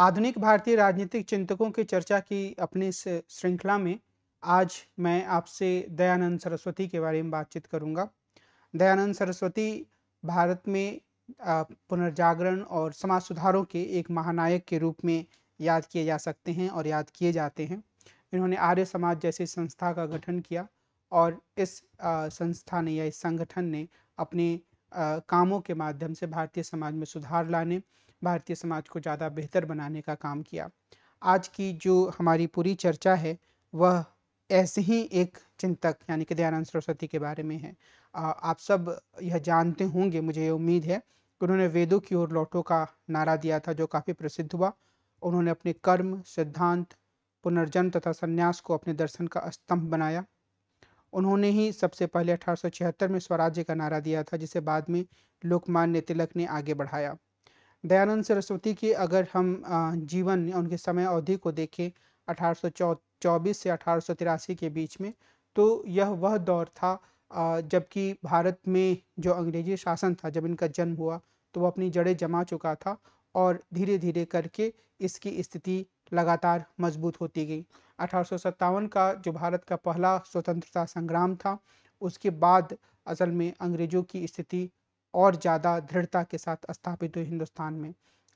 आधुनिक भारतीय राजनीतिक चिंतकों की चर्चा की अपनी इस श्रृंखला में आज मैं आपसे दयानंद सरस्वती के बारे में बातचीत करूंगा। दयानंद सरस्वती भारत में पुनर्जागरण और समाज सुधारों के एक महानायक के रूप में याद किए जा सकते हैं और याद किए जाते हैं इन्होंने आर्य समाज जैसी संस्था का गठन किया और इस संस्था ने या इस संगठन ने अपने कामों के माध्यम से भारतीय समाज में सुधार लाने भारतीय समाज को ज़्यादा बेहतर बनाने का काम किया आज की जो हमारी पूरी चर्चा है वह ऐसे ही एक चिंतक यानी कि दयानंद सरस्वती के बारे में है आप सब यह जानते होंगे मुझे ये उम्मीद है कि उन्होंने वेदों की ओर लौटो का नारा दिया था जो काफ़ी प्रसिद्ध हुआ उन्होंने अपने कर्म सिद्धांत पुनर्जन्म तथा संन्यास को अपने दर्शन का स्तंभ बनाया उन्होंने ही सबसे पहले अठारह में स्वराज्य का नारा दिया था जिसे बाद में लोकमान्य तिलक ने आगे बढ़ाया दयानंद सरस्वती की अगर हम जीवन उनके समय अवधि को देखें अठारह से अठारह के बीच में तो यह वह दौर था जबकि भारत में जो अंग्रेजी शासन था जब इनका जन्म हुआ तो वह अपनी जड़ें जमा चुका था और धीरे धीरे करके इसकी स्थिति लगातार मजबूत होती गई अठारह का जो भारत का पहला स्वतंत्रता संग्राम था उसके बाद असल में अंग्रेज़ों की स्थिति और ज़्यादा दृढ़ता के साथ स्थापित हुई हिंदुस्तान में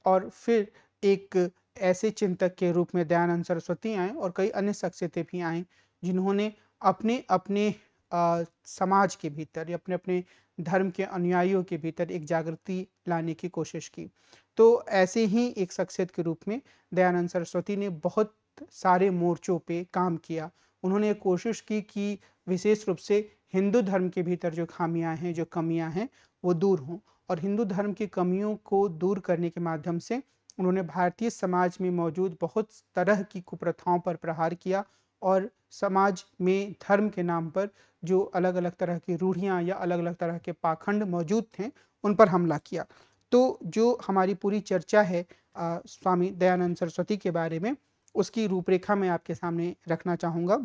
और फिर एक ऐसे चिंतक के रूप में दयानंद सरस्वती आए और कई अन्य शख्सियतें भी आए जिन्होंने अपने अपने आ, समाज के भीतर या अपने अपने धर्म के अनुयायियों के भीतर एक जागृति लाने की कोशिश की तो ऐसे ही एक शख्सियत के रूप में दयानंद सरस्वती ने बहुत सारे मोर्चों पे काम किया उन्होंने कोशिश की कि विशेष रूप से हिंदू धर्म के भीतर जो खामियां हैं जो कमियां हैं वो दूर हों और हिंदू धर्म की कमियों को दूर करने के माध्यम से उन्होंने भारतीय समाज में मौजूद बहुत तरह की कुप्रथाओं पर प्रहार किया और समाज में धर्म के नाम पर जो अलग अलग तरह की रूढ़ियाँ या अलग अलग तरह के पाखंड मौजूद थे उन पर हमला किया तो जो हमारी पूरी चर्चा है आ, स्वामी दयानंद सरस्वती के बारे में उसकी रूपरेखा मैं आपके सामने रखना चाहूँगा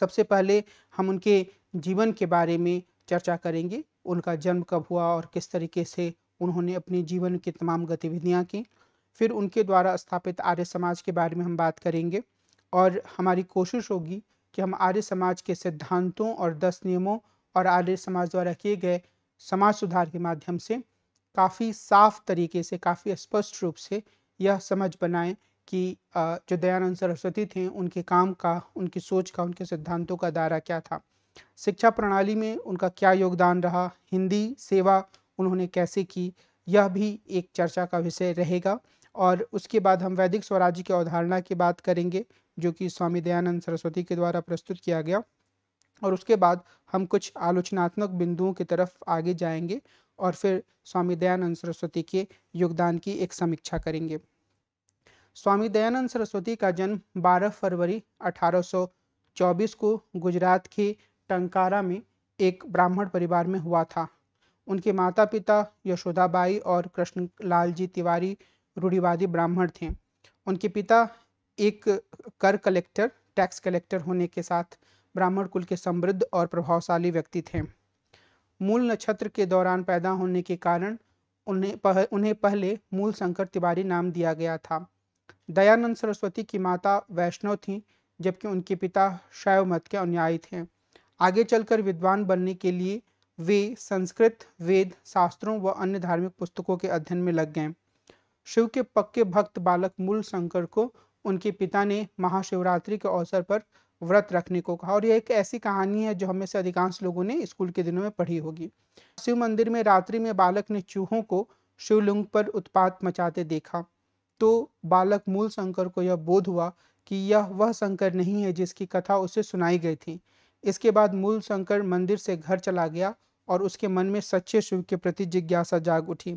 सबसे पहले हम उनके जीवन के बारे में चर्चा करेंगे उनका जन्म कब हुआ और किस तरीके से उन्होंने अपने जीवन की तमाम गतिविधियाँ की फिर उनके द्वारा स्थापित आर्य समाज के बारे में हम बात करेंगे और हमारी कोशिश होगी कि हम आर्य समाज के सिद्धांतों और दस नियमों और आर्य समाज द्वारा किए गए समाज सुधार के माध्यम से काफ़ी साफ तरीके से काफ़ी स्पष्ट रूप से यह समझ बनाएं कि जो दयानंद सरस्वती थे उनके काम का उनकी सोच का उनके सिद्धांतों का दायरा क्या था शिक्षा प्रणाली में उनका क्या योगदान रहा हिंदी सेवा उन्होंने कैसे की यह भी एक चर्चा का विषय रहेगा और उसके बाद हम वैदिक स्वराज्य की अवधारणा की बात करेंगे जो कि स्वामी दयानंद सरस्वती के द्वारा प्रस्तुत किया गया और उसके बाद हम कुछ आलोचनात्मक बिंदुओं की तरफ आगे जाएंगे और फिर स्वामी दयानंद सरस्वती के योगदान की एक समीक्षा करेंगे स्वामी दयानंद सरस्वती का जन्म 12 फरवरी 1824 को गुजरात के टंकारा में एक ब्राह्मण परिवार में हुआ था उनके माता पिता यशोदाबाई और कृष्णलाल जी तिवारी रूढ़िवादी ब्राह्मण थे उनके पिता एक कर कलेक्टर टैक्स कलेक्टर होने के साथ ब्राह्मण कुल के समृद्ध और प्रभावशाली व्यक्ति थे मूल नक्षत्र के दौरान पैदा होने के कारण उन्हें पह, उन्हें पहले मूल शंकर तिवारी नाम दिया गया था दयानंद सरस्वती की माता वैष्णव थीं जबकि उनके पिता शैव मत के अनुयायी थे आगे चलकर विद्वान बनने के लिए वे संस्कृत वेद शास्त्रों व अन्य धार्मिक पुस्तकों के अध्ययन में लग गए शिव के पक्के भक्त बालक मूल शंकर को उनके पिता ने महाशिवरात्रि के अवसर पर व्रत रखने को कहा और यह एक ऐसी कहानी है जो हमें से अधिकांश लोगों ने स्कूल के दिनों में पढ़ी होगी शिव मंदिर में रात्रि में बालक ने चूहों को शिवलिंग पर उत्पात मचाते देखा तो बालक मूल शंकर को यह बोध हुआ कि यह वह शंकर नहीं है जिसकी कथा उसे सुनाई गई थी इसके बाद मूल शंकर मंदिर से घर चला गया और उसके मन में सच्चे शिव के प्रति जिज्ञासा जाग उठी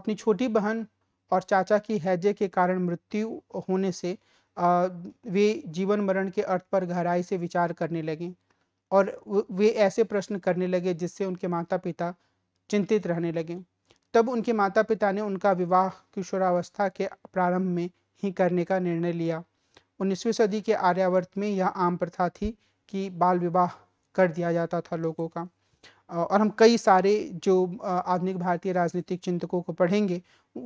अपनी छोटी बहन और चाचा की हैजे के कारण मृत्यु होने से वे जीवन मरण के अर्थ पर गहराई से विचार करने लगे और वे ऐसे प्रश्न करने लगे जिससे उनके माता पिता चिंतित रहने लगे तब उनके माता पिता ने उनका विवाह किशोरावस्था के प्रारंभ में ही करने का निर्णय लिया उन्नीसवीं सदी के आर्यावर्त में यह आम प्रथा थी कि बाल विवाह कर दिया जाता था लोगों का और हम कई सारे जो आधुनिक भारतीय राजनीतिक चिंतकों को पढ़ेंगे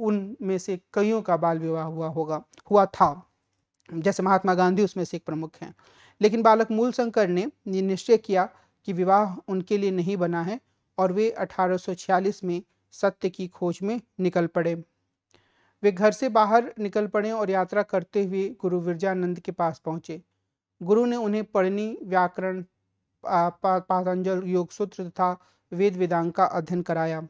उनमें से कईयों का बाल विवाह हुआ होगा हुआ था जैसे महात्मा गांधी उसमें से एक प्रमुख हैं लेकिन बालक मूल शंकर ने निश्चय किया कि विवाह उनके लिए नहीं बना है और वे 1846 में सत्य की खोज में निकल पड़े वे घर से बाहर निकल पड़े और यात्रा करते हुए गुरु विरजानंद के पास पहुंचे गुरु ने उन्हें पढ़नी व्याकरण पातंजल योग सूत्र तथा वेद वेदांग का अध्ययन कराया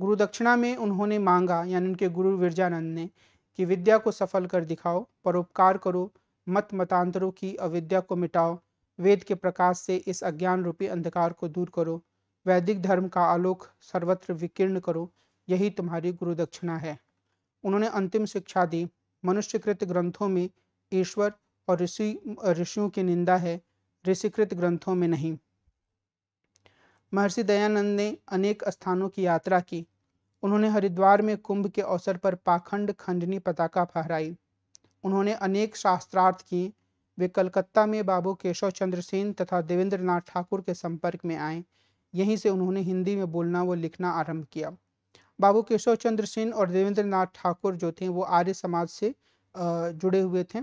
गुरु दक्षिणा में उन्होंने मांगा यानी उनके गुरु विरजानंद ने कि विद्या को सफल कर दिखाओ परोपकार करो मत मतांतरों की अविद्या को मिटाओ वेद के प्रकाश से इस अज्ञान रूपी अंधकार को दूर करो वैदिक धर्म का आलोक सर्वत्र विकीर्ण करो यही तुम्हारी गुरु दक्षिणा है उन्होंने अंतिम शिक्षा दी मनुष्यकृत ग्रंथों में ईश्वर और ऋषि ऋषियों की निंदा है ऋषिकृत ग्रंथों में नहीं महर्षि दयानंद ने अनेक स्थानों की यात्रा की उन्होंने हरिद्वार में कुंभ के अवसर पर पाखंड खंडनी पताका फहराई उन्होंने अनेक शास्त्रार्थ किए वे कलकत्ता में बाबू केशव चंद्र सेन तथा देवेंद्र नाथ ठाकुर के संपर्क में आए यहीं से उन्होंने हिंदी में बोलना व लिखना आरंभ किया बाबू केशव चंद्र सेन और देवेंद्र नाथ ठाकुर जो थे वो आर्य समाज से जुड़े हुए थे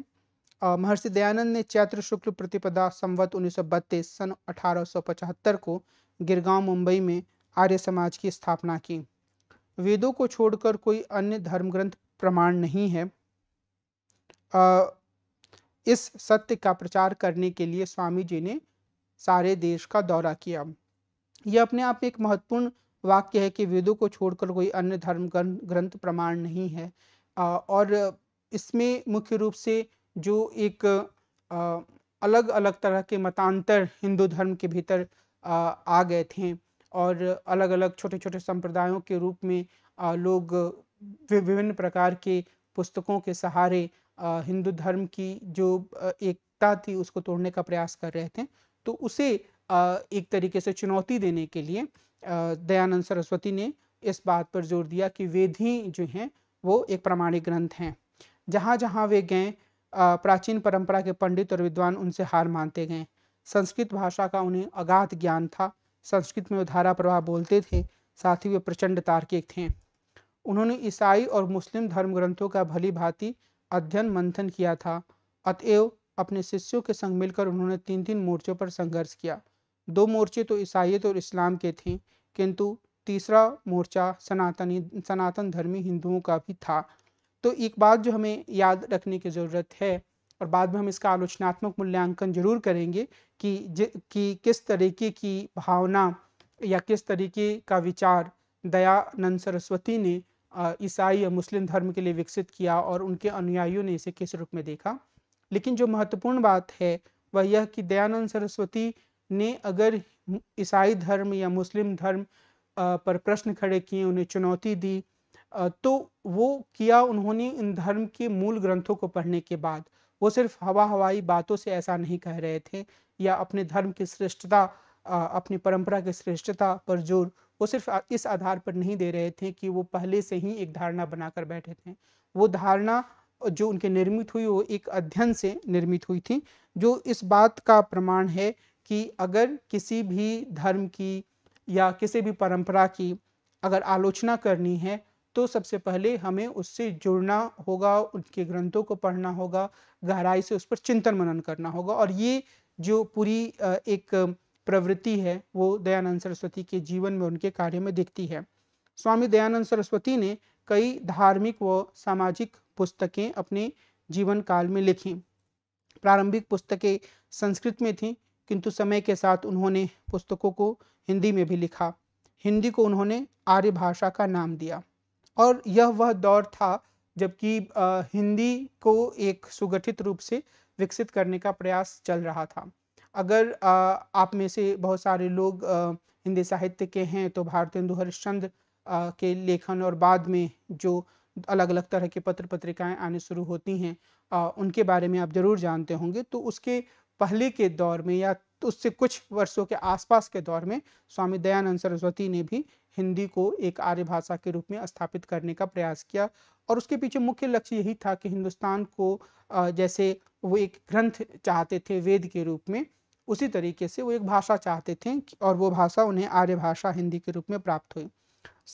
महर्षि दयानंद ने चैत्र शुक्ल प्रतिपदा संवत 1932 सन 1875 को गिरगांव मुंबई में आर्य समाज की स्थापना की वेदों को छोड़कर कोई अन्य ग्रंथ प्रमाण नहीं है आ, इस सत्य का प्रचार करने के लिए स्वामी जी ने सारे देश का दौरा किया यह अपने आप में एक महत्वपूर्ण वाक्य है कि वेदों को छोड़कर कोई अन्य धर्म ग्रंथ प्रमाण नहीं है और इसमें मुख्य रूप से जो एक आ, अलग अलग तरह के मतांतर हिंदू धर्म के भीतर आ, आ गए थे और अलग अलग छोटे छोटे संप्रदायों के रूप में आ, लोग विभिन्न प्रकार के पुस्तकों के सहारे हिंदू धर्म की जो एकता थी उसको तोड़ने का प्रयास कर रहे थे तो उसे एक तरीके से चुनौती देने के लिए दयानंद सरस्वती ने इस बात पर जोर दिया कि वेद ही जो हैं वो एक प्रामाणिक ग्रंथ हैं जहाँ जहाँ वे गए प्राचीन परंपरा के पंडित और विद्वान उनसे हार मानते गए संस्कृत भाषा का उन्हें अगाध ज्ञान था संस्कृत में धारा प्रवाह बोलते थे साथ ही वे प्रचंड तार्किक थे उन्होंने ईसाई और मुस्लिम धर्म ग्रंथों का भली भांति अध्ययन मंथन किया था अतएव अपने शिष्यों के संग मिलकर उन्होंने तीन तीन मोर्चों पर संघर्ष किया दो मोर्चे तो ईसाइत और इस्लाम के थे किंतु तीसरा मोर्चा सनातनी सनातन धर्मी हिंदुओं का भी था तो एक बात जो हमें याद रखने की ज़रूरत है और बाद में हम इसका आलोचनात्मक मूल्यांकन जरूर करेंगे कि कि किस तरीके की भावना या किस तरीके का विचार दयानंद सरस्वती ने ईसाई और मुस्लिम धर्म के लिए विकसित किया और उनके अनुयायियों ने इसे किस रूप में देखा लेकिन जो महत्वपूर्ण बात है वह यह कि दयानंद सरस्वती ने अगर ईसाई धर्म या मुस्लिम धर्म पर प्रश्न खड़े किए उन्हें चुनौती दी तो वो किया उन्होंने इन धर्म के मूल ग्रंथों को पढ़ने के बाद वो सिर्फ हवा हवाई बातों से ऐसा नहीं कह रहे थे या अपने धर्म की श्रेष्ठता अपनी परंपरा की श्रेष्ठता पर जोर वो सिर्फ इस आधार पर नहीं दे रहे थे कि वो पहले से ही एक धारणा बनाकर बैठे थे वो धारणा जो उनके निर्मित हुई वो एक अध्ययन से निर्मित हुई थी जो इस बात का प्रमाण है कि अगर किसी भी धर्म की या किसी भी परंपरा की अगर आलोचना करनी है तो सबसे पहले हमें उससे जुड़ना होगा उनके ग्रंथों को पढ़ना होगा गहराई से उस पर चिंतन मनन करना होगा और ये जो पूरी एक प्रवृत्ति है वो दयानंद सरस्वती के जीवन में उनके कार्य में दिखती है स्वामी दयानंद सरस्वती ने कई धार्मिक व सामाजिक पुस्तकें अपने जीवन काल में लिखी प्रारंभिक पुस्तकें संस्कृत में थीं किंतु समय के साथ उन्होंने पुस्तकों को हिंदी में भी लिखा हिंदी को उन्होंने आर्य भाषा का नाम दिया और यह वह दौर था जबकि हिंदी को एक सुगठित रूप से विकसित करने का प्रयास चल रहा था अगर आप में से बहुत सारे लोग हिंदी साहित्य के हैं तो भारतेंदु हरिश्चंद्र के लेखन और बाद में जो अलग अलग तरह के पत्र पत्रिकाएं आने शुरू होती हैं उनके बारे में आप ज़रूर जानते होंगे तो उसके पहले के दौर में या तो उससे कुछ वर्षों के आसपास के दौर में स्वामी दयानंद सरस्वती ने भी हिंदी को एक आर्य भाषा के रूप में स्थापित करने का प्रयास किया और उसके पीछे मुख्य लक्ष्य यही था कि हिंदुस्तान को जैसे वो एक ग्रंथ चाहते थे वेद के रूप में उसी तरीके से वो एक भाषा चाहते थे और वो भाषा उन्हें आर्य भाषा हिंदी के रूप में प्राप्त हुई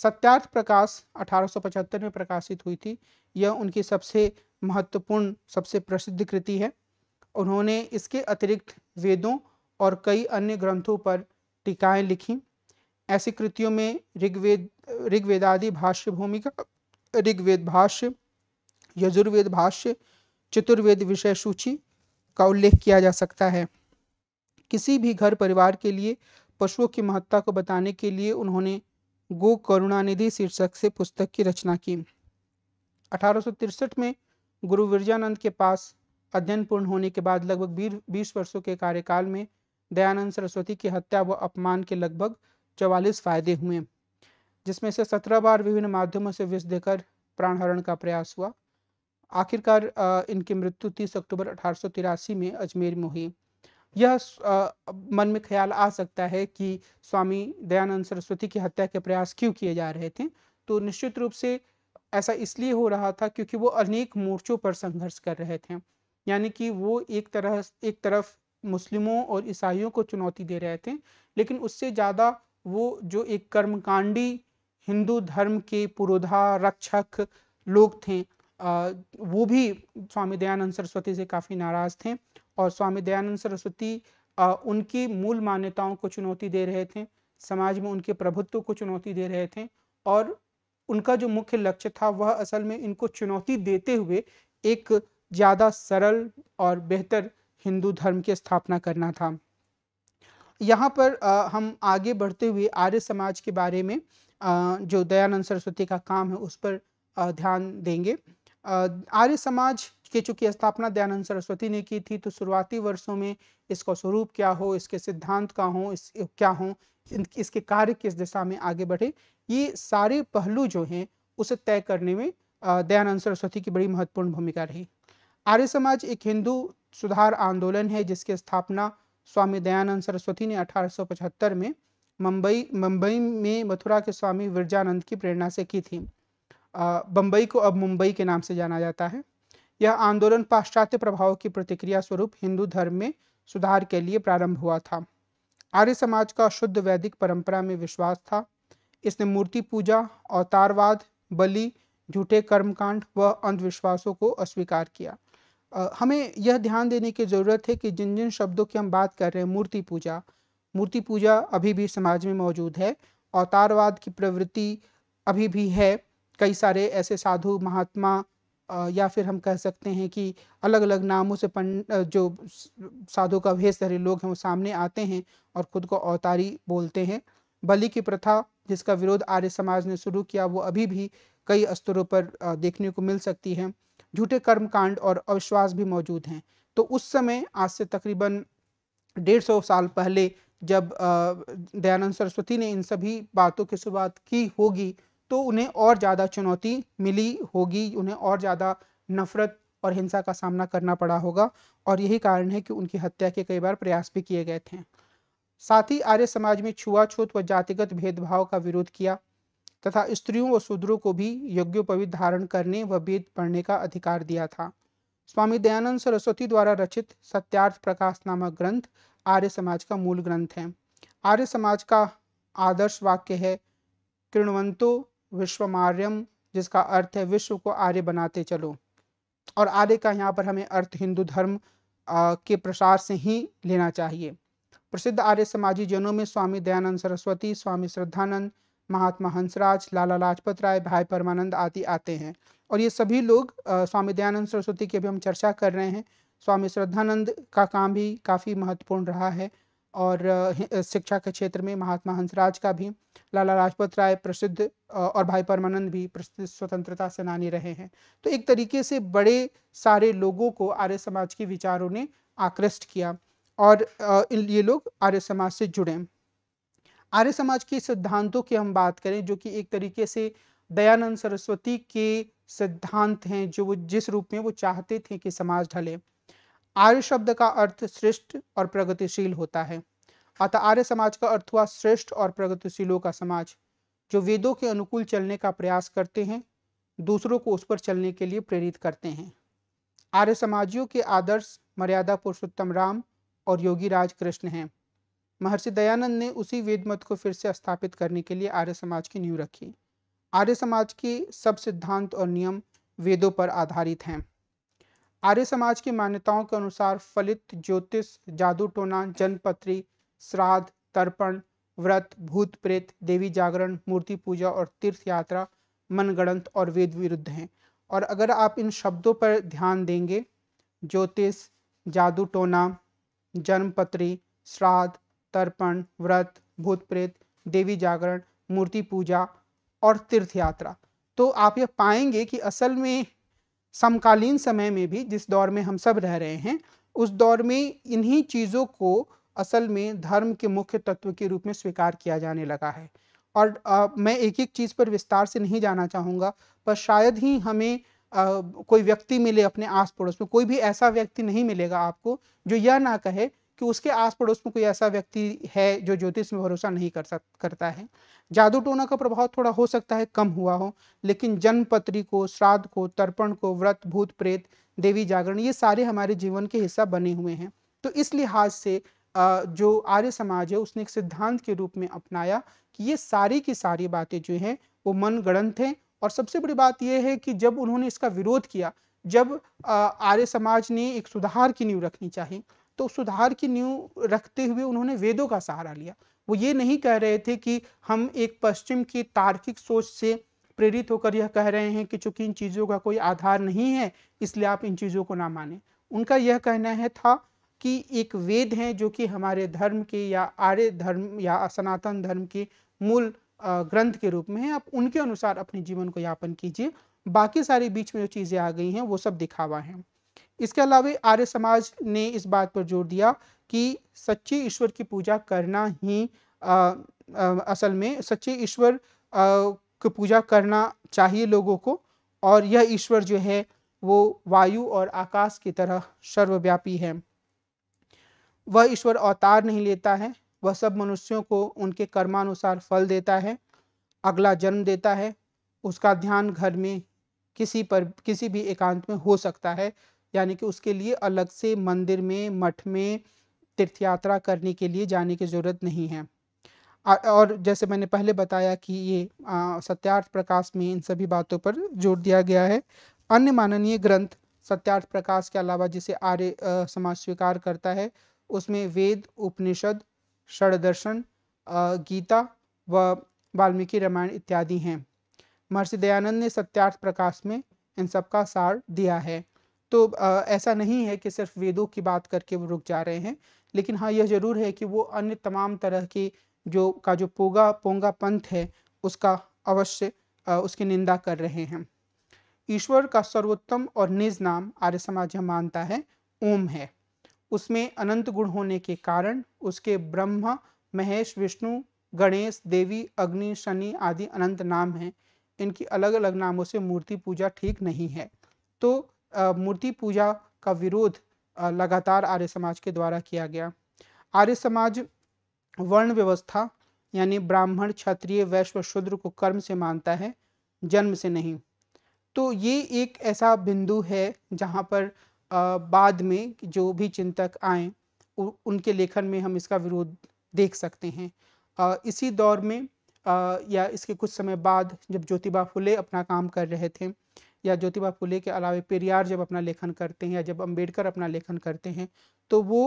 सत्यार्थ प्रकाश 1875 में प्रकाशित हुई थी यह उनकी सबसे महत्वपूर्ण सबसे प्रसिद्ध कृति है उन्होंने इसके अतिरिक्त वेदों और कई अन्य ग्रंथों पर टीकाएं लिखी ऐसी कृतियों में ऋग्वेद ऋग्वेदादि भाष्य भूमिका ऋग्वेद भाष्य यजुर्वेद भाष्य चतुर्वेद विषय सूची का उल्लेख किया जा सकता है किसी भी घर परिवार के लिए पशुओं की महत्ता को बताने के लिए उन्होंने गो करुणानिधि शीर्षक से पुस्तक की रचना की अठारह में गुरु विरजानंद के पास अध्ययन पूर्ण होने के बाद लगभग बीस वर्षों के कार्यकाल में दयानंद सरस्वती की हत्या व अपमान के लगभग चौवालीस फायदे हुए जिसमें से सत्रह बार विभिन्न माध्यमों से विष देकर प्राणहरण का प्रयास हुआ आखिरकार इनकी मृत्यु 30 अक्टूबर अठारह में अजमेर में हुई यह मन में ख्याल आ सकता है कि स्वामी दयानंद सरस्वती की हत्या के प्रयास क्यों किए जा रहे थे तो निश्चित रूप से ऐसा इसलिए हो रहा था क्योंकि वो अनेक मोर्चों पर संघर्ष कर रहे थे यानी कि वो एक तरह एक तरफ मुस्लिमों और ईसाइयों को चुनौती दे रहे थे लेकिन उससे ज़्यादा वो जो एक कर्मकांडी हिंदू धर्म के पुरोधा रक्षक लोग थे वो भी स्वामी दयानंद सरस्वती से काफ़ी नाराज़ थे और स्वामी दयानंद सरस्वती उनकी मूल मान्यताओं को चुनौती दे रहे थे समाज में उनके प्रभुत्व को चुनौती दे रहे थे और उनका जो मुख्य लक्ष्य था वह असल में इनको चुनौती देते हुए एक ज़्यादा सरल और बेहतर हिंदू धर्म की स्थापना करना था यहाँ पर आ, हम आगे बढ़ते हुए आर्य समाज के बारे में आ, जो दयानंद सरस्वती का काम है उस पर आ, ध्यान देंगे आर्य समाज के चूंकि स्थापना दयानंद सरस्वती ने की थी तो शुरुआती वर्षों में इसका स्वरूप क्या हो इसके सिद्धांत का हो इस क्या हो इसके कार्य किस दिशा में आगे बढ़े ये सारे पहलू जो हैं उसे तय करने में दयानंद सरस्वती की बड़ी महत्वपूर्ण भूमिका रही आर्य समाज एक हिंदू सुधार आंदोलन है जिसकी स्थापना स्वामी दयानंद सरस्वती ने 1875 में मुंबई मुंबई में मथुरा के स्वामी विरजानंद की प्रेरणा से की थी बंबई को अब मुंबई के नाम से जाना जाता है यह आंदोलन पाश्चात्य प्रभाव की प्रतिक्रिया स्वरूप हिंदू धर्म में सुधार के लिए प्रारंभ हुआ था आर्य समाज का शुद्ध वैदिक परंपरा में विश्वास था इसने मूर्ति पूजा अवतारवाद बलि झूठे कर्मकांड व अंधविश्वासों को अस्वीकार किया हमें यह ध्यान देने की ज़रूरत है कि जिन जिन शब्दों की हम बात कर रहे हैं मूर्ति पूजा मूर्ति पूजा अभी भी समाज में मौजूद है अवतारवाद की प्रवृत्ति अभी भी है कई सारे ऐसे साधु महात्मा या फिर हम कह सकते हैं कि अलग अलग नामों से पन जो साधु का भेष धरे लोग हैं वो सामने आते हैं और खुद को अवतारी बोलते हैं बलि की प्रथा जिसका विरोध आर्य समाज ने शुरू किया वो अभी भी कई स्तरों पर देखने को मिल सकती है झूठे कर्मकांड और अविश्वास भी मौजूद हैं तो उस समय आज से तकरीबन डेढ़ सौ साल पहले जब दयानंद सरस्वती ने इन सभी बातों की शुरुआत की होगी तो उन्हें और ज़्यादा चुनौती मिली होगी उन्हें और ज़्यादा नफरत और हिंसा का सामना करना पड़ा होगा और यही कारण है कि उनकी हत्या के कई बार प्रयास भी किए गए थे साथ ही आर्य समाज में छुआछूत व जातिगत भेदभाव का विरोध किया तथा स्त्रियों व शूद्रों को भी यज्ञोपवीत धारण करने व वेद पढ़ने का अधिकार दिया था स्वामी दयानंद सरस्वती द्वारा रचित सत्यार्थ प्रकाश नामक ग्रंथ आर्य समाज का मूल ग्रंथ है आर्य समाज का आदर्श वाक्य है कृणवंतो विश्वमार्यम जिसका अर्थ है विश्व को आर्य बनाते चलो और आर्य का यहाँ पर हमें अर्थ हिंदू धर्म के प्रसार से ही लेना चाहिए प्रसिद्ध आर्य समाजी जनों में स्वामी दयानंद सरस्वती स्वामी श्रद्धानंद महात्मा हंसराज लाला लाजपत राय भाई परमानंद आदि आते हैं और ये सभी लोग स्वामी दयानंद सरस्वती की भी हम चर्चा कर रहे हैं स्वामी श्रद्धानंद का काम भी काफ़ी महत्वपूर्ण रहा है और शिक्षा के क्षेत्र में महात्मा हंसराज का भी लाला लाजपत राय प्रसिद्ध और भाई परमानंद भी प्रसिद्ध स्वतंत्रता सेनानी रहे हैं तो एक तरीके से बड़े सारे लोगों को आर्य समाज के विचारों ने आकृष्ट किया और ये लोग आर्य समाज से जुड़े आर्य समाज के सिद्धांतों की हम बात करें जो कि एक तरीके से दयानंद सरस्वती के सिद्धांत हैं जो वो जिस रूप में वो चाहते थे कि समाज ढले आर्य शब्द का अर्थ श्रेष्ठ और प्रगतिशील होता है अतः आर्य समाज का अर्थ हुआ श्रेष्ठ और प्रगतिशीलों का समाज जो वेदों के अनुकूल चलने का प्रयास करते हैं दूसरों को उस पर चलने के लिए प्रेरित करते हैं आर्य समाजियों के आदर्श मर्यादा पुरुषोत्तम राम और योगी राज कृष्ण हैं महर्षि दयानंद ने उसी वेद मत को फिर से स्थापित करने के लिए आर्य समाज की नींव रखी आर्य समाज के सब सिद्धांत और नियम वेदों पर आधारित हैं आर्य समाज की मान्यताओं के अनुसार फलित ज्योतिष जादू टोना जनपत्री श्राद्ध तर्पण व्रत भूत प्रेत देवी जागरण मूर्ति पूजा और तीर्थ यात्रा मनगणंत और वेद विरुद्ध हैं और अगर आप इन शब्दों पर ध्यान देंगे ज्योतिष जादू टोना जन्मपत्री श्राद्ध तर्पण व्रत भूत प्रेत देवी जागरण मूर्ति पूजा और तीर्थ यात्रा तो आप ये पाएंगे कि असल में समकालीन समय में भी जिस दौर में हम सब रह रहे हैं उस दौर में इन्हीं चीज़ों को असल में धर्म के मुख्य तत्व के रूप में स्वीकार किया जाने लगा है और आ, मैं एक एक चीज़ पर विस्तार से नहीं जाना चाहूँगा पर शायद ही हमें आ, कोई व्यक्ति मिले अपने आस पड़ोस में कोई भी ऐसा व्यक्ति नहीं मिलेगा आपको जो यह ना कहे कि उसके आस पड़ोस में कोई ऐसा व्यक्ति है जो ज्योतिष में भरोसा नहीं कर सक करता है जादू टोना का प्रभाव थोड़ा हो सकता है कम हुआ हो लेकिन जन्मपत्री को श्राद्ध को तर्पण को व्रत भूत प्रेत देवी जागरण ये सारे हमारे जीवन के हिस्सा बने हुए हैं तो इस लिहाज से जो आर्य समाज है उसने एक सिद्धांत के रूप में अपनाया कि ये सारी की सारी बातें जो हैं वो मन गणन थे और सबसे बड़ी बात यह है कि जब उन्होंने इसका विरोध किया जब आर्य समाज ने एक सुधार की नींव रखनी चाहिए तो सुधार की नींव रखते हुए उन्होंने वेदों का सहारा लिया वो ये नहीं कह रहे थे कि हम एक पश्चिम की तार्किक सोच से प्रेरित होकर यह कह रहे हैं कि चूंकि इन चीज़ों का कोई आधार नहीं है इसलिए आप इन चीज़ों को ना माने उनका यह कहना है था कि एक वेद है जो कि हमारे धर्म के या आर्य धर्म या सनातन धर्म के मूल ग्रंथ के रूप में है आप उनके अनुसार अपने जीवन को यापन कीजिए बाकी सारी बीच में जो चीज़ें आ गई हैं वो सब दिखावा है इसके अलावा आर्य समाज ने इस बात पर जोर दिया कि सच्चे ईश्वर की पूजा करना ही आ, आ, असल में सच्चे ईश्वर की पूजा करना चाहिए लोगों को और यह ईश्वर जो है वो वायु और आकाश की तरह सर्वव्यापी है वह ईश्वर अवतार नहीं लेता है वह सब मनुष्यों को उनके कर्मानुसार फल देता है अगला जन्म देता है उसका ध्यान घर में किसी पर किसी भी एकांत में हो सकता है यानी कि उसके लिए अलग से मंदिर में मठ में तीर्थ यात्रा करने के लिए जाने की ज़रूरत नहीं है और जैसे मैंने पहले बताया कि ये सत्यार्थ प्रकाश में इन सभी बातों पर जोर दिया गया है अन्य माननीय ग्रंथ सत्यार्थ प्रकाश के अलावा जिसे आर्य समाज स्वीकार करता है उसमें वेद उपनिषद षडदर्शन गीता व वाल्मीकि रामायण इत्यादि हैं महर्षि दयानंद ने सत्यार्थ प्रकाश में इन सब का सार दिया है तो ऐसा नहीं है कि सिर्फ वेदों की बात करके वो रुक जा रहे हैं लेकिन हाँ यह जरूर है कि वो अन्य तमाम तरह की जो का जो पोगा पोंगा पंथ है उसका अवश्य उसकी निंदा कर रहे हैं ईश्वर का सर्वोत्तम और निज नाम आर्य समाज यह मानता है ओम है उसमें अनंत गुण होने के कारण उसके ब्रह्म महेश विष्णु गणेश देवी अग्नि शनि आदि अनंत नाम हैं इनकी अलग अलग नामों से मूर्ति पूजा ठीक नहीं है तो मूर्ति पूजा का विरोध लगातार आर्य समाज के द्वारा किया गया आर्य समाज वर्ण व्यवस्था यानी ब्राह्मण क्षत्रिय वैश्व शूद्र को कर्म से मानता है जन्म से नहीं तो ये एक ऐसा बिंदु है जहाँ पर बाद में जो भी चिंतक आए उनके लेखन में हम इसका विरोध देख सकते हैं इसी दौर में या इसके कुछ समय बाद जब ज्योतिबा फुले अपना काम कर रहे थे या ज्योतिबा फुले के अलावा पेरियार जब अपना लेखन करते हैं या जब अम्बेडकर अपना लेखन करते हैं तो वो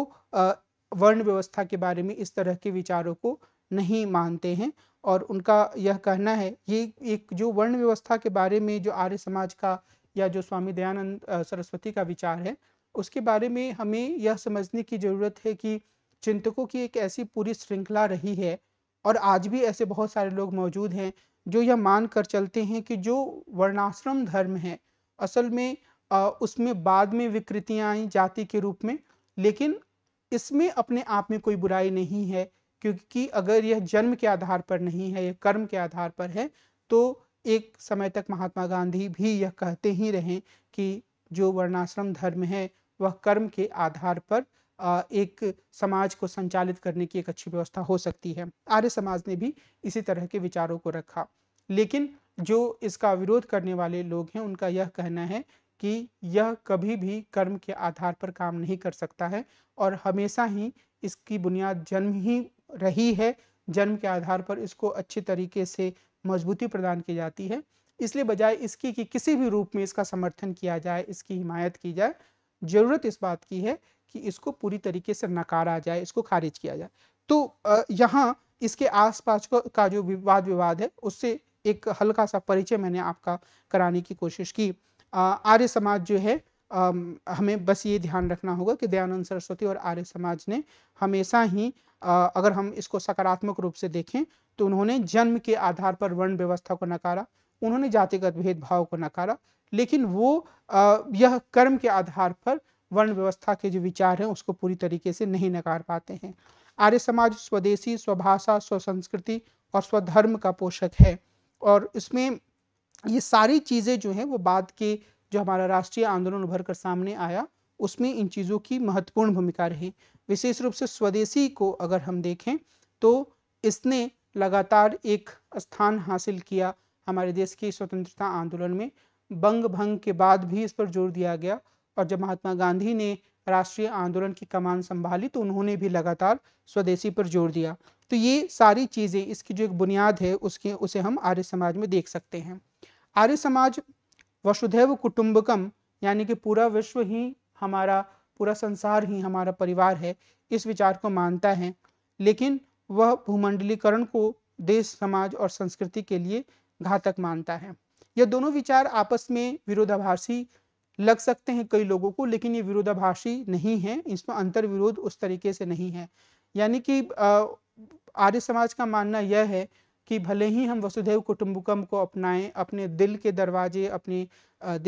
वर्ण व्यवस्था के बारे में इस तरह के विचारों को नहीं मानते हैं और उनका यह कहना है ये एक जो वर्ण व्यवस्था के बारे में जो आर्य समाज का या जो स्वामी दयानंद सरस्वती का विचार है उसके बारे में हमें यह समझने की ज़रूरत है कि चिंतकों की एक ऐसी पूरी श्रृंखला रही है और आज भी ऐसे बहुत सारे लोग मौजूद हैं जो यह मान कर चलते हैं कि जो वर्णाश्रम धर्म है असल में आ, उसमें बाद में विकृतियां आई जाति के रूप में लेकिन इसमें अपने आप में कोई बुराई नहीं है क्योंकि अगर यह जन्म के आधार पर नहीं है यह कर्म के आधार पर है तो एक समय तक महात्मा गांधी भी यह कहते ही रहे कि जो वर्णाश्रम धर्म है वह कर्म के आधार पर एक समाज को संचालित करने की एक अच्छी व्यवस्था हो सकती है आर्य समाज ने भी इसी तरह के विचारों को रखा लेकिन जो इसका विरोध करने वाले लोग हैं उनका यह कहना है कि यह कभी भी कर्म के आधार पर काम नहीं कर सकता है और हमेशा ही इसकी बुनियाद जन्म ही रही है जन्म के आधार पर इसको अच्छे तरीके से मजबूती प्रदान की जाती है इसलिए बजाय इसकी कि किसी भी रूप में इसका समर्थन किया जाए इसकी हिमायत की जाए ज़रूरत इस बात की है कि इसको पूरी तरीके से नकारा जाए इसको खारिज किया जाए तो यहाँ इसके आसपास का जो विवाद विवाद है उससे एक हल्का सा परिचय मैंने आपका कराने की कोशिश की आर्य समाज जो है हमें बस ये ध्यान रखना होगा कि दयानंद सरस्वती और आर्य समाज ने हमेशा ही अगर हम इसको सकारात्मक रूप से देखें तो उन्होंने जन्म के आधार पर वर्ण व्यवस्था को नकारा उन्होंने जातिगत भेदभाव को नकारा लेकिन वो यह कर्म के आधार पर वर्ण व्यवस्था के जो विचार हैं उसको पूरी तरीके से नहीं नकार पाते हैं आर्य समाज स्वदेशी स्वभाषा स्वसंस्कृति और स्वधर्म का पोषक है और इसमें ये सारी चीज़ें जो हैं वो बाद के जो हमारा राष्ट्रीय आंदोलन उभर कर सामने आया उसमें इन चीज़ों की महत्वपूर्ण भूमिका रही विशेष रूप से स्वदेशी को अगर हम देखें तो इसने लगातार एक स्थान हासिल किया हमारे देश के स्वतंत्रता आंदोलन में बंग भंग के बाद भी इस पर जोर दिया गया और जब महात्मा गांधी ने राष्ट्रीय आंदोलन की कमान संभाली तो उन्होंने भी लगातार स्वदेशी पर जोर दिया तो ये सारी चीज़ें इसकी जो एक बुनियाद है उसके उसे हम आर्य समाज में देख सकते हैं आर्य समाज वसुधैव कुटुंबकम यानी कि पूरा विश्व ही हमारा पूरा संसार ही हमारा परिवार है इस विचार को मानता है लेकिन वह भूमंडलीकरण को देश समाज और संस्कृति के लिए घातक मानता है यह दोनों विचार आपस में विरोधाभासी लग सकते हैं कई लोगों को लेकिन ये विरोधाभाषी नहीं है इसमें अंतर विरोध उस तरीके से नहीं है यानी कि आर्य समाज का मानना यह है कि भले ही हम वसुधैव कुटुम्बकम को अपनाएं अपने दिल के दरवाजे अपने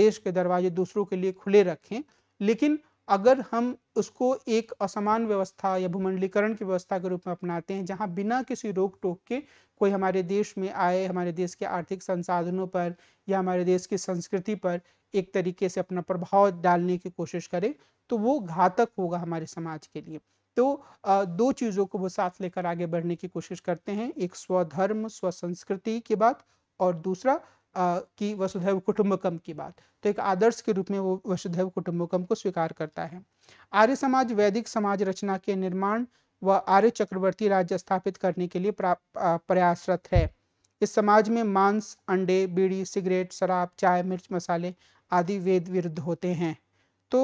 देश के दरवाजे दूसरों के लिए खुले रखें लेकिन अगर हम उसको एक असमान व्यवस्था या भूमंडलीकरण की व्यवस्था के रूप में अपनाते हैं जहां बिना किसी रोक टोक के कोई हमारे देश में आए हमारे देश के आर्थिक संसाधनों पर या हमारे देश की संस्कृति पर एक तरीके से अपना प्रभाव डालने की कोशिश करे तो वो घातक होगा हमारे समाज के लिए तो दो चीज़ों को वो साथ लेकर आगे बढ़ने की कोशिश करते हैं एक स्वधर्म स्व संस्कृति की बात और दूसरा की वसुधैव कुटुंबकम की बात तो एक आदर्श के रूप में वो वसुधैव कुटुंबकम को स्वीकार करता है आर्य समाज वैदिक समाज रचना के निर्माण व आर्य चक्रवर्ती राज्य स्थापित करने के लिए प्रयासरत है इस समाज में मांस अंडे बीड़ी सिगरेट शराब चाय मिर्च मसाले आदि वेद विरुद्ध होते हैं तो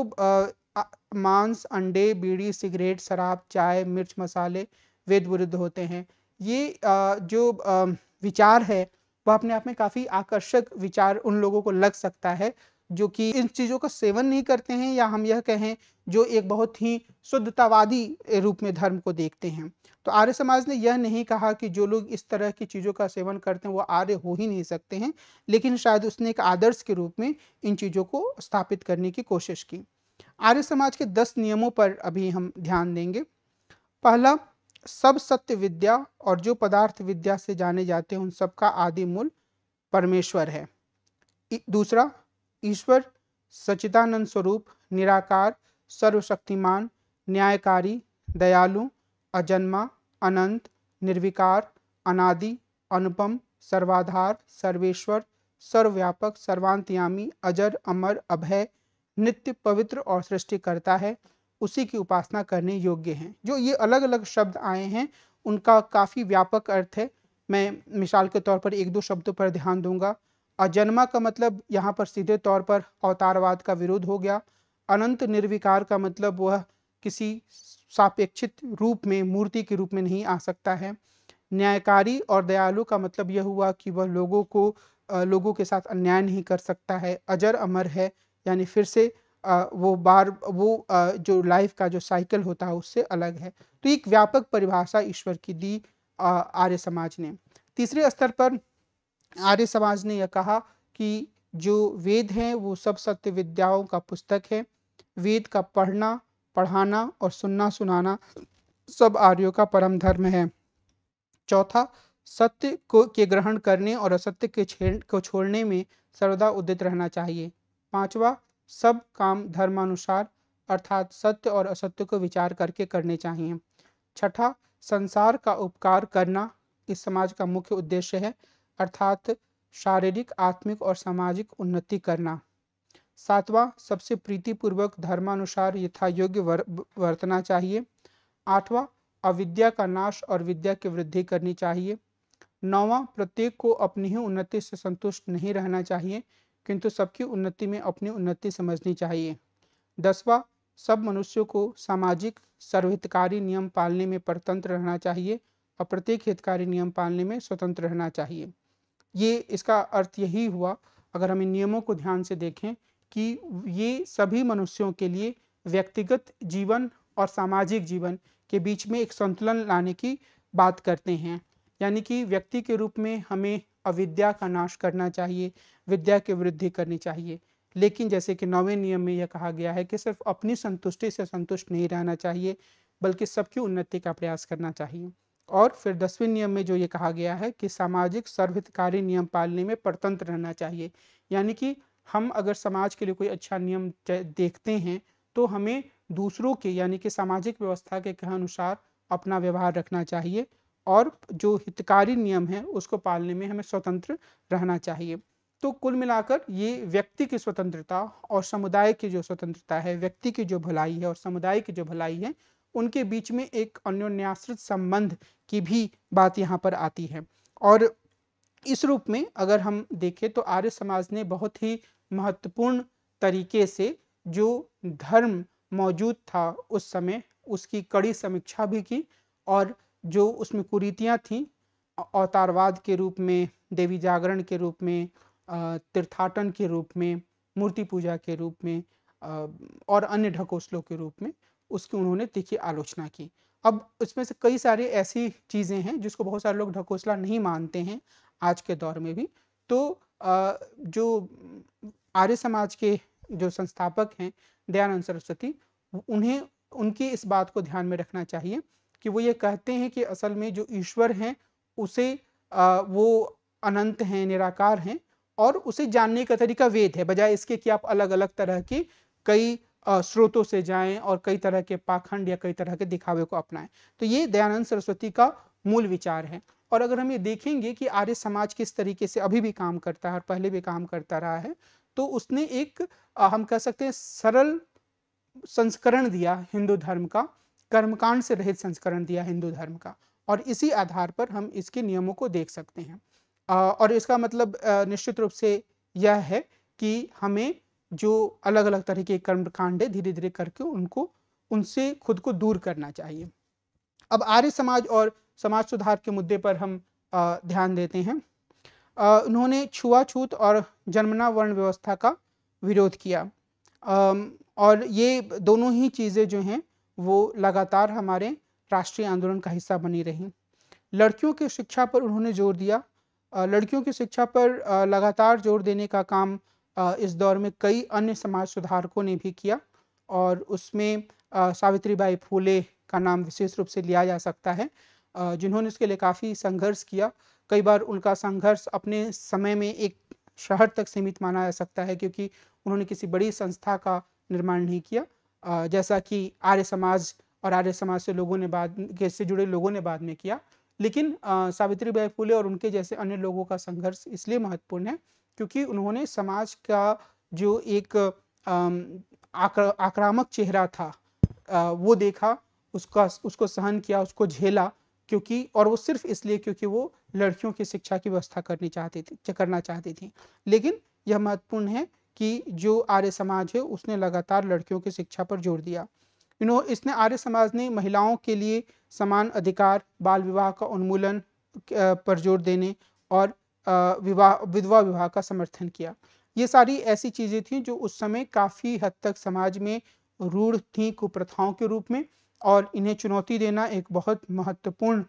मांस अंडे बीड़ी सिगरेट शराब चाय मिर्च मसाले वेद विरुद्ध होते हैं ये आ, जो आ, विचार है वह अपने आप में काफ़ी आकर्षक विचार उन लोगों को लग सकता है जो कि इन चीज़ों का सेवन नहीं करते हैं या हम यह कहें जो एक बहुत ही शुद्धतावादी रूप में धर्म को देखते हैं तो आर्य समाज ने यह नहीं कहा कि जो लोग इस तरह की चीज़ों का सेवन करते हैं वो आर्य हो ही नहीं सकते हैं लेकिन शायद उसने एक आदर्श के रूप में इन चीज़ों को स्थापित करने की कोशिश की आर्य समाज के दस नियमों पर अभी हम ध्यान देंगे पहला सब सत्य विद्या और जो पदार्थ विद्या से जाने जाते हैं उन सबका आदि मूल परमेश्वर है दूसरा ईश्वर सचिदानंद स्वरूप निराकार सर्वशक्तिमान न्यायकारी दयालु अजन्मा अनंत निर्विकार अनादि अनुपम सर्वाधार सर्वेश्वर सर्वव्यापक सर्वांतयामी अजर अमर अभय नित्य पवित्र और सृष्टि करता है उसी की उपासना करने योग्य हैं जो ये अलग अलग शब्द आए हैं उनका काफ़ी व्यापक अर्थ है मैं मिसाल के तौर पर एक दो शब्दों पर ध्यान दूंगा अजन्मा का मतलब यहाँ पर सीधे तौर पर अवतारवाद का विरोध हो गया अनंत निर्विकार का मतलब वह किसी सापेक्षित रूप में मूर्ति के रूप में नहीं आ सकता है न्यायकारी और दयालु का मतलब यह हुआ कि वह लोगों को लोगों के साथ अन्याय नहीं कर सकता है अजर अमर है यानी फिर से वो बार वो जो लाइफ का जो साइकिल होता है उससे अलग है तो एक व्यापक परिभाषा ईश्वर की दी आर्य समाज ने तीसरे स्तर पर आर्य समाज ने यह कहा कि जो वेद हैं वो सब सत्य विद्याओं का पुस्तक है वेद का पढ़ना पढ़ाना और सुनना सुनाना सब आर्यों का परम धर्म है चौथा सत्य को के ग्रहण करने और असत्य के को छोड़ने में सर्वदा उदित रहना चाहिए पांचवा सब काम धर्मानुसार अर्थात सत्य और असत्य को विचार करके करने चाहिए छठा संसार का उपकार करना इस समाज का मुख्य उद्देश्य है अर्थात शारीरिक आत्मिक और सामाजिक उन्नति करना सातवां सबसे प्रीतिपूर्वक धर्मानुसार यथा योग्य वर, वर्तना चाहिए आठवां अविद्या का नाश और विद्या की वृद्धि करनी चाहिए नौवां प्रत्येक को अपनी ही उन्नति से संतुष्ट नहीं रहना चाहिए किंतु सबकी उन्नति में अपनी उन्नति समझनी चाहिए दसवां सब मनुष्यों को सामाजिक सर्वहितकारी नियम पालने में परतंत्र रहना चाहिए और प्रत्येक हितकारी नियम पालने में स्वतंत्र रहना चाहिए ये इसका अर्थ यही हुआ अगर हम इन नियमों को ध्यान से देखें कि ये सभी मनुष्यों के लिए व्यक्तिगत जीवन और सामाजिक जीवन के बीच में एक संतुलन लाने की बात करते हैं यानी कि व्यक्ति के रूप में हमें अविद्या का नाश करना चाहिए विद्या की वृद्धि करनी चाहिए लेकिन जैसे कि नौवें नियम में यह कहा गया है कि सिर्फ अपनी संतुष्टि से संतुष्ट नहीं रहना चाहिए बल्कि सबकी उन्नति का प्रयास करना चाहिए और फिर दसवें नियम में जो ये कहा गया है कि सामाजिक सर्वहितकारी नियम पालने में परतंत्र रहना चाहिए यानी कि हम अगर समाज के लिए कोई अच्छा नियम देखते हैं तो हमें दूसरों के यानी कि सामाजिक व्यवस्था के अनुसार अपना व्यवहार रखना चाहिए और जो हितकारी नियम है उसको पालने में हमें स्वतंत्र रहना चाहिए तो कुल मिलाकर ये व्यक्ति की स्वतंत्रता और समुदाय की जो स्वतंत्रता है व्यक्ति की जो भलाई है और समुदाय की जो भलाई है उनके बीच में एक अन्योन्याश्रित संबंध की भी बात यहाँ पर आती है और इस रूप में अगर हम देखें तो आर्य समाज ने बहुत ही महत्वपूर्ण तरीके से जो धर्म मौजूद था उस समय उसकी कड़ी समीक्षा भी की और जो उसमें कुरीतियाँ थीं अवतारवाद के रूप में देवी जागरण के रूप में तीर्थाटन के रूप में मूर्ति पूजा के रूप में और अन्य ढकोसलों के रूप में उसकी उन्होंने तीखी आलोचना की अब इसमें से कई सारी ऐसी चीज़ें हैं जिसको बहुत सारे लोग ढकोसला नहीं मानते हैं आज के दौर में भी तो जो आर्य समाज के जो संस्थापक हैं दयानंद सरस्वती उन्हें उनकी इस बात को ध्यान में रखना चाहिए कि वो ये कहते हैं कि असल में जो ईश्वर हैं उसे वो अनंत हैं निराकार हैं और उसे जानने का तरीका वेद है बजाय इसके कि आप अलग अलग तरह के कई स्रोतों से जाएं और कई तरह के पाखंड या कई तरह के दिखावे को अपनाएं तो ये दयानंद सरस्वती का मूल विचार है और अगर हम ये देखेंगे कि आर्य समाज किस तरीके से अभी भी काम करता है और पहले भी काम करता रहा है तो उसने एक हम कह सकते हैं सरल संस्करण दिया हिंदू धर्म का कर्मकांड से रहित संस्करण दिया हिंदू धर्म का और इसी आधार पर हम इसके नियमों को देख सकते हैं और इसका मतलब निश्चित रूप से यह है कि हमें जो अलग अलग तरह के कर्म कांड है धीरे धीरे करके उनको उनसे खुद को दूर करना चाहिए अब आर्य समाज और समाज सुधार के मुद्दे पर हम आ, ध्यान देते हैं आ, उन्होंने छुआछूत और जन्मना वर्ण व्यवस्था का विरोध किया आ, और ये दोनों ही चीज़ें जो हैं वो लगातार हमारे राष्ट्रीय आंदोलन का हिस्सा बनी रही लड़कियों की शिक्षा पर उन्होंने जोर दिया लड़कियों की शिक्षा पर लगातार जोर देने का काम इस दौर में कई अन्य समाज सुधारकों ने भी किया और उसमें सावित्री बाई फूले का नाम विशेष रूप से लिया जा सकता है जिन्होंने उसके लिए काफ़ी संघर्ष किया कई बार उनका संघर्ष अपने समय में एक शहर तक सीमित माना जा सकता है क्योंकि उन्होंने किसी बड़ी संस्था का निर्माण नहीं किया जैसा कि आर्य समाज और आर्य समाज से लोगों ने बाद के से जुड़े लोगों ने बाद में किया लेकिन सावित्रीबाई फूले और उनके जैसे अन्य लोगों का संघर्ष इसलिए महत्वपूर्ण है क्योंकि उन्होंने समाज का जो एक आक्रामक चेहरा था वो देखा उसका उसको सहन किया उसको झेला क्योंकि और वो सिर्फ इसलिए क्योंकि वो लड़कियों की शिक्षा की व्यवस्था करनी चाहती थी करना चाहती थी लेकिन यह महत्वपूर्ण है कि जो आर्य समाज है उसने लगातार लड़कियों की शिक्षा पर जोर दिया इन्हों इसने आर्य समाज ने महिलाओं के लिए समान अधिकार बाल विवाह का उन्मूलन पर जोर देने और विवाह विधवा विवाह का समर्थन किया ये सारी ऐसी चीज़ें थी जो उस समय काफ़ी हद तक समाज में रूढ़ थी कुप्रथाओं के रूप में और इन्हें चुनौती देना एक बहुत महत्वपूर्ण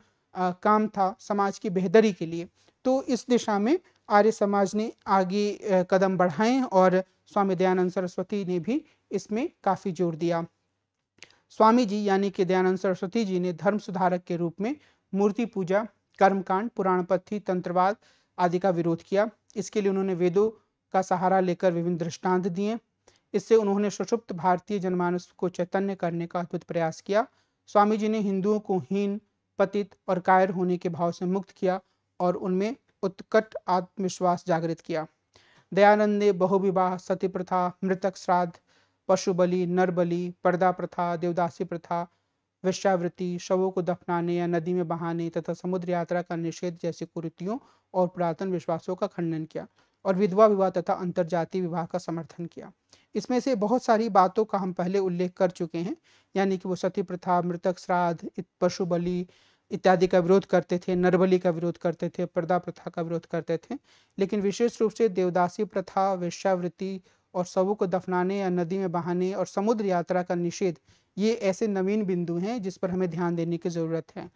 काम था समाज की बेहतरी के लिए तो इस दिशा में आर्य समाज ने आगे कदम बढ़ाए और स्वामी दयानंद सरस्वती ने भी इसमें काफ़ी जोर दिया स्वामी जी यानी कि दयानंद सरस्वती जी ने धर्म सुधारक के रूप में मूर्ति पूजा कर्मकांड पुराण पथी तंत्रवाद आदि का विरोध किया इसके लिए उन्होंने वेदों का सहारा लेकर विभिन्न दृष्टांत दिए इससे उन्होंने सशुप्त भारतीय जनमानस को चैतन्य करने का अद्भुत प्रयास किया स्वामी जी ने हिंदुओं को हीन पतित और कायर होने के भाव से मुक्त किया और उनमें उत्कट आत्मविश्वास जागृत किया दयानंद ने बहुविवाह सती प्रथा मृतक श्राद्ध पशु बलि नर बलि पर्दा प्रथा देवदासी प्रथा वेश्यावृत्ति शवों को दफनाने या नदी में बहाने तथा समुद्र यात्रा का निषेध जैसी कुरीतियों और पुरातन विश्वासों का खंडन किया और विधवा विवाह तथा अंतर्जातीय विवाह का समर्थन किया इसमें से बहुत सारी बातों का हम पहले उल्लेख कर चुके हैं यानी कि वो सती प्रथा मृतक श्राद्ध पशु बलि इत्यादि का विरोध करते थे नरबली का विरोध करते थे पर्दा प्रथा का विरोध करते थे लेकिन विशेष रूप से देवदासी प्रथा वेश्यावृत्ति और सबों को दफनाने या नदी में बहाने और समुद्र यात्रा का निषेध ये ऐसे नवीन बिंदु हैं जिस पर हमें ध्यान देने की ज़रूरत है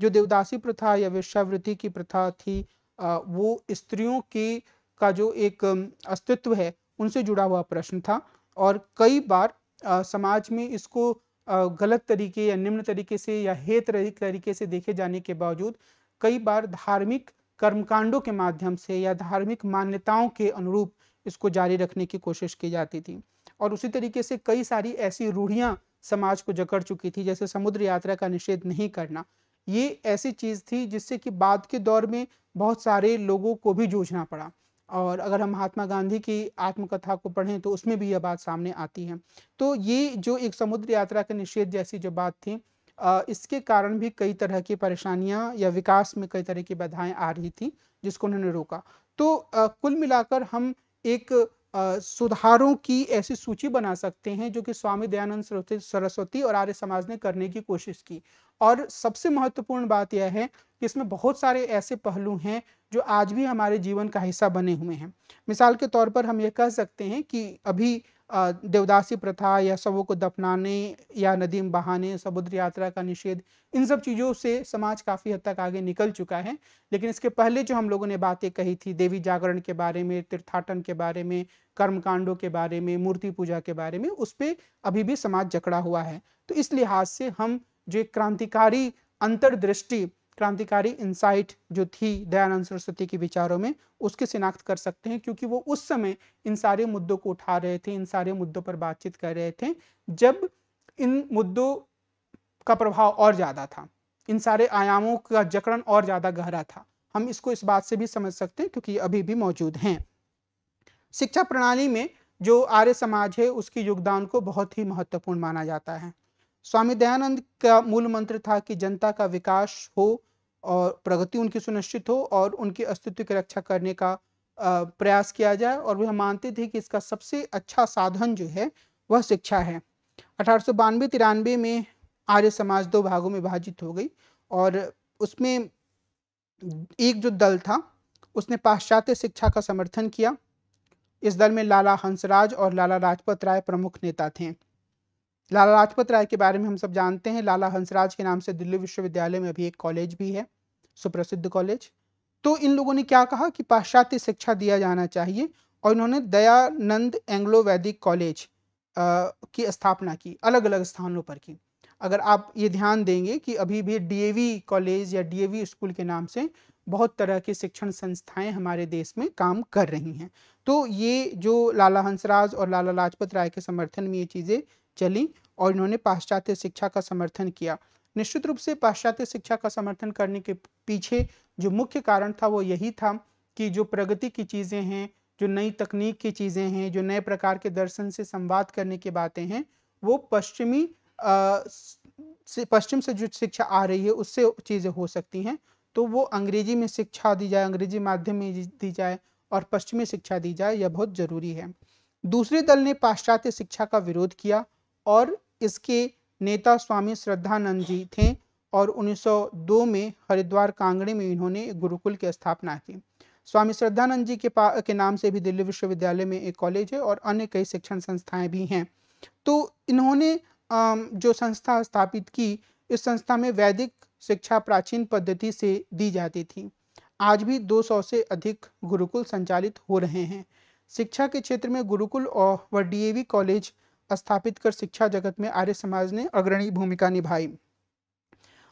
जो देवदासी प्रथा या वेश्यावृत्ति की प्रथा थी वो स्त्रियों के का जो एक अस्तित्व है उनसे जुड़ा हुआ प्रश्न था और कई बार समाज में इसको गलत तरीके या निम्न तरीके से या हेत तरीके से देखे जाने के बावजूद कई बार धार्मिक कर्मकांडों के माध्यम से या धार्मिक मान्यताओं के अनुरूप इसको जारी रखने की कोशिश की जाती थी और उसी तरीके से कई सारी ऐसी रूढ़ियाँ समाज को जकड़ चुकी थी जैसे समुद्र यात्रा का निषेध नहीं करना ये ऐसी चीज़ थी जिससे कि बाद के दौर में बहुत सारे लोगों को भी जूझना पड़ा और अगर हम महात्मा गांधी की आत्मकथा को पढ़ें तो उसमें भी यह बात सामने आती है तो ये जो एक समुद्र यात्रा के निषेध जैसी जो बात थी इसके कारण भी कई तरह की परेशानियां या विकास में कई तरह की बाधाएं आ रही थी जिसको उन्होंने रोका तो कुल मिलाकर हम एक सुधारों की ऐसी सूची बना सकते हैं जो कि स्वामी दयानंद सरस्वती और आर्य समाज ने करने की कोशिश की और सबसे महत्वपूर्ण बात यह है कि इसमें बहुत सारे ऐसे पहलू हैं जो आज भी हमारे जीवन का हिस्सा बने हुए हैं मिसाल के तौर पर हम ये कह सकते हैं कि अभी देवदासी प्रथा या सबों को दफनाने या नदी में बहाने समुद्र यात्रा का निषेध इन सब चीज़ों से समाज काफ़ी हद तक आगे निकल चुका है लेकिन इसके पहले जो हम लोगों ने बातें कही थी देवी जागरण के बारे में तीर्थाटन के बारे में कर्मकांडों के बारे में मूर्ति पूजा के बारे में उस पर अभी भी समाज जकड़ा हुआ है तो इस लिहाज से हम जो एक क्रांतिकारी अंतर्दृष्टि क्रांतिकारी इंसाइट जो थी दयानंद सरस्वती के विचारों में उसकी शिनाख्त कर सकते हैं क्योंकि वो उस समय इन सारे मुद्दों को उठा रहे थे इन सारे मुद्दों पर बातचीत कर रहे थे जब इन मुद्दों का प्रभाव और ज़्यादा था इन सारे आयामों का जकड़न और ज़्यादा गहरा था हम इसको इस बात से भी समझ सकते हैं क्योंकि अभी भी मौजूद हैं शिक्षा प्रणाली में जो आर्य समाज है उसके योगदान को बहुत ही महत्वपूर्ण माना जाता है स्वामी दयानंद का मूल मंत्र था कि जनता का विकास हो और प्रगति उनकी सुनिश्चित हो और उनके अस्तित्व की रक्षा करने का प्रयास किया जाए और वह मानते थे कि इसका सबसे अच्छा साधन जो है वह शिक्षा है अठारह सौ बानवे में आर्य समाज दो भागों में विभाजित हो गई और उसमें एक जो दल था उसने पाश्चात्य शिक्षा का समर्थन किया इस दल में लाला हंसराज और लाला राजपत राय प्रमुख नेता थे लाला लाजपत राय के बारे में हम सब जानते हैं लाला हंसराज के नाम से दिल्ली विश्वविद्यालय में अभी एक कॉलेज भी है सुप्रसिद्ध कॉलेज तो इन लोगों ने क्या कहा कि पाश्चात्य शिक्षा दिया जाना चाहिए और इन्होंने दयानंद एंग्लो वैदिक कॉलेज की स्थापना की अलग अलग स्थानों पर की अगर आप ये ध्यान देंगे कि अभी भी डीएवी कॉलेज या डीएवी स्कूल के नाम से बहुत तरह की शिक्षण संस्थाएं हमारे देश में काम कर रही हैं तो ये जो लाला हंसराज और लाला लाजपत राय के समर्थन में ये चीज़ें चली और इन्होंने पाश्चात्य शिक्षा का समर्थन किया निश्चित रूप से पाश्चात्य शिक्षा का समर्थन करने के पीछे जो मुख्य कारण था वो यही था कि जो प्रगति की चीज़ें हैं जो नई तकनीक की चीज़ें हैं जो नए प्रकार के दर्शन से संवाद करने की बातें हैं वो पश्चिमी पश्चिम से जो शिक्षा आ रही है उससे चीज़ें हो सकती हैं तो वो अंग्रेजी में शिक्षा दी जाए अंग्रेजी माध्यम में दी जाए और पश्चिमी शिक्षा दी जाए यह बहुत ज़रूरी है दूसरे दल ने पाश्चात्य शिक्षा का विरोध किया और इसके नेता स्वामी श्रद्धानंद जी थे और 1902 में हरिद्वार कांगड़े में इन्होंने गुरुकुल की स्थापना की स्वामी श्रद्धानंद जी के पा के नाम से भी दिल्ली विश्वविद्यालय में एक कॉलेज है और अन्य कई शिक्षण संस्थाएं भी हैं तो इन्होंने जो संस्था स्थापित की इस संस्था में वैदिक शिक्षा प्राचीन पद्धति से दी जाती थी आज भी 200 से अधिक गुरुकुल संचालित हो रहे हैं शिक्षा के क्षेत्र में गुरुकुल और डी कॉलेज स्थापित कर शिक्षा जगत में आर्य समाज ने अग्रणी भूमिका निभाई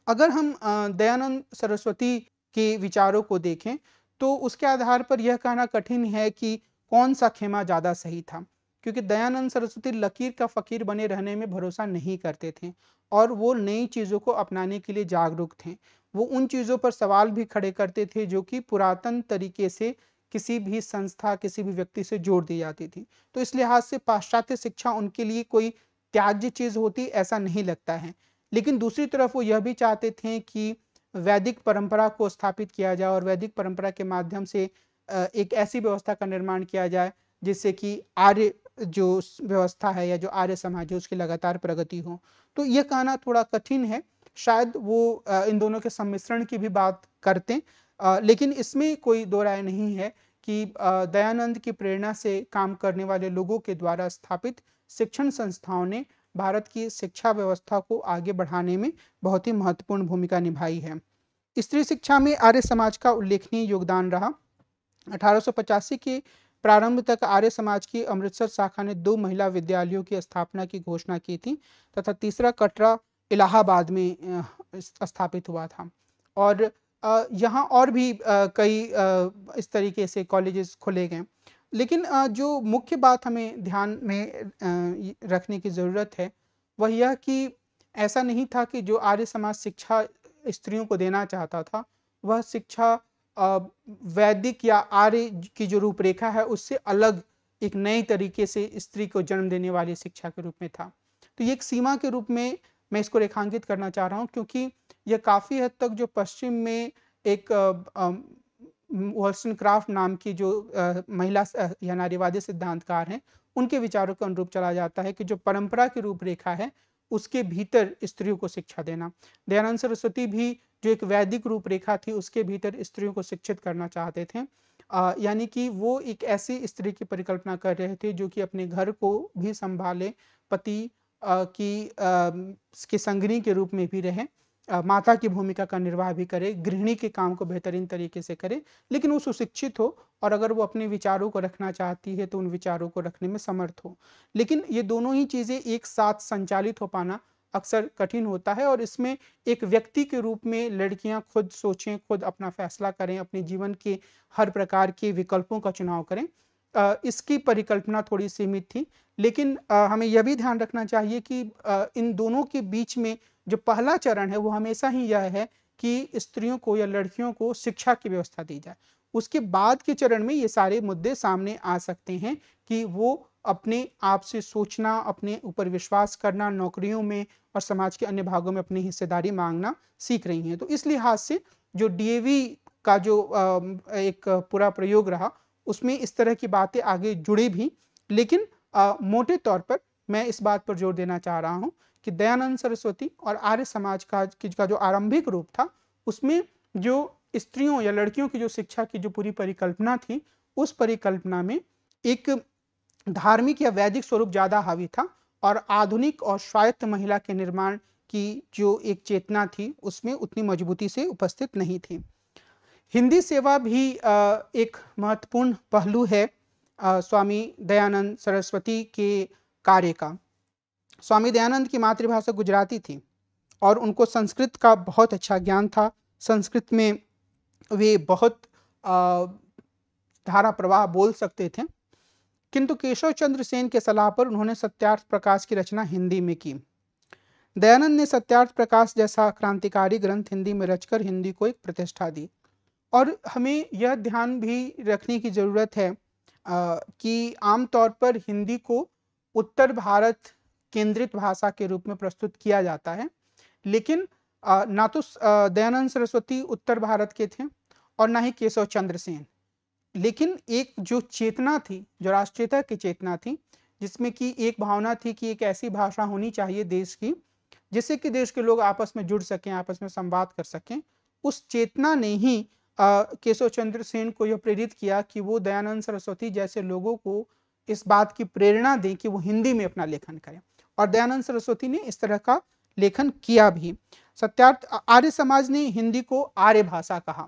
अगर हम दयानंद सरस्वती के विचारों को देखें तो उसके आधार पर यह कहना कठिन है कि कौन सा खेमा ज़्यादा सही था क्योंकि दयानंद सरस्वती लकीर का फ़कीर बने रहने में भरोसा नहीं करते थे और वो नई चीज़ों को अपनाने के लिए जागरूक थे वो उन चीज़ों पर सवाल भी खड़े करते थे जो कि पुरातन तरीके से किसी भी संस्था किसी भी व्यक्ति से जोड़ दी जाती थी तो इस लिहाज से पाश्चात्य शिक्षा उनके लिए कोई त्याज्य चीज होती ऐसा नहीं लगता है लेकिन दूसरी तरफ वो यह भी चाहते थे कि वैदिक परंपरा को स्थापित किया जाए और वैदिक परंपरा के माध्यम से एक ऐसी व्यवस्था का निर्माण किया जाए जिससे कि आर्य जो व्यवस्था है या जो आर्य समाज है उसकी लगातार प्रगति हो तो ये कहना थोड़ा कठिन है शायद वो इन दोनों के सम्मिश्रण की भी बात करते लेकिन इसमें कोई दो राय नहीं है कि दयानंद की प्रेरणा से काम करने वाले लोगों के द्वारा स्थापित शिक्षण संस्थाओं ने भारत की शिक्षा व्यवस्था को आगे बढ़ाने में बहुत ही महत्वपूर्ण भूमिका निभाई है स्त्री शिक्षा में आर्य समाज का उल्लेखनीय योगदान रहा अठारह के प्रारंभ तक आर्य समाज की अमृतसर शाखा ने दो महिला विद्यालयों की स्थापना की घोषणा की थी तथा तीसरा कटरा इलाहाबाद में स्थापित हुआ था और यहाँ और भी कई इस तरीके से कॉलेजेस खुले गए लेकिन जो मुख्य बात हमें ध्यान में रखने की ज़रूरत है वह यह कि ऐसा नहीं था कि जो आर्य समाज शिक्षा स्त्रियों को देना चाहता था वह शिक्षा वैदिक या आर्य की जो रूपरेखा है उससे अलग एक नए तरीके से स्त्री को जन्म देने वाली शिक्षा के रूप में था तो ये एक सीमा के रूप में मैं इसको रेखांकित करना चाह रहा हूँ क्योंकि यह काफ़ी हद तक जो पश्चिम में एक वर्सन क्राफ्ट नाम की जो आ, महिला या नारीवादी सिद्धांतकार हैं उनके विचारों के अनुरूप चला जाता है कि जो परंपरा की रूपरेखा है उसके भीतर स्त्रियों को शिक्षा देना दयानंद सरस्वती भी जो एक वैदिक रूपरेखा थी उसके भीतर स्त्रियों को शिक्षित करना चाहते थे यानी कि वो एक ऐसी स्त्री की परिकल्पना कर रहे थे जो कि अपने घर को भी संभाले पति की के संगनी के रूप में भी रहें माता की भूमिका का निर्वाह भी करे गृहिणी के काम को बेहतरीन तरीके से करे लेकिन वो सुशिक्षित हो और अगर वो अपने विचारों को रखना चाहती है तो उन विचारों को रखने में समर्थ हो लेकिन ये दोनों ही चीज़ें एक साथ संचालित हो पाना अक्सर कठिन होता है और इसमें एक व्यक्ति के रूप में लड़कियां खुद सोचें खुद अपना फैसला करें अपने जीवन के हर प्रकार के विकल्पों का चुनाव करें इसकी परिकल्पना थोड़ी सीमित थी लेकिन हमें यह भी ध्यान रखना चाहिए कि इन दोनों के बीच में जो पहला चरण है वो हमेशा ही यह है कि स्त्रियों को या लड़कियों को शिक्षा की व्यवस्था दी जाए उसके बाद के चरण में ये सारे मुद्दे सामने आ सकते हैं कि वो अपने आप से सोचना अपने ऊपर विश्वास करना नौकरियों में और समाज के अन्य भागों में अपनी हिस्सेदारी मांगना सीख रही हैं तो इस लिहाज से जो डीएवी का जो एक पूरा प्रयोग रहा उसमें इस तरह की बातें आगे जुड़ी भी लेकिन आ, मोटे तौर पर मैं इस बात पर जोर देना चाह रहा हूँ कि दयानंद सरस्वती और आर्य समाज का का जो आरंभिक रूप था उसमें जो स्त्रियों या लड़कियों की जो शिक्षा की जो पूरी परिकल्पना थी उस परिकल्पना में एक धार्मिक या वैदिक स्वरूप ज़्यादा हावी था और आधुनिक और स्वायत्त महिला के निर्माण की जो एक चेतना थी उसमें उतनी मजबूती से उपस्थित नहीं थी हिंदी सेवा भी एक महत्वपूर्ण पहलू है स्वामी दयानंद सरस्वती के कार्य का स्वामी दयानंद की मातृभाषा गुजराती थी और उनको संस्कृत का बहुत अच्छा ज्ञान था संस्कृत में वे बहुत धारा प्रवाह बोल सकते थे किंतु केशव चंद्र सेन के सलाह पर उन्होंने सत्यार्थ प्रकाश की रचना हिंदी में की दयानंद ने सत्यार्थ प्रकाश जैसा क्रांतिकारी ग्रंथ हिंदी में रचकर हिंदी को एक प्रतिष्ठा दी और हमें यह ध्यान भी रखने की ज़रूरत है आ, कि आमतौर पर हिंदी को उत्तर भारत केंद्रित भाषा के रूप में प्रस्तुत किया जाता है लेकिन आ, ना तो दयानंद सरस्वती उत्तर भारत के थे और ना ही केशव चंद्र सेन लेकिन एक जो चेतना थी जो राष्ट्रीयता की चेतना थी जिसमें कि एक भावना थी कि एक ऐसी भाषा होनी चाहिए देश की जिससे कि देश के लोग आपस में जुड़ सकें आपस में संवाद कर सकें उस चेतना ने ही केशव चंद्र सेन को यह प्रेरित किया कि वो दयानंद सरस्वती जैसे लोगों को इस बात की प्रेरणा दें कि वो हिंदी में अपना लेखन करें और दयानंद सरस्वती ने इस तरह का लेखन किया भी सत्यार्थ आर्य समाज ने हिंदी को आर्य भाषा कहा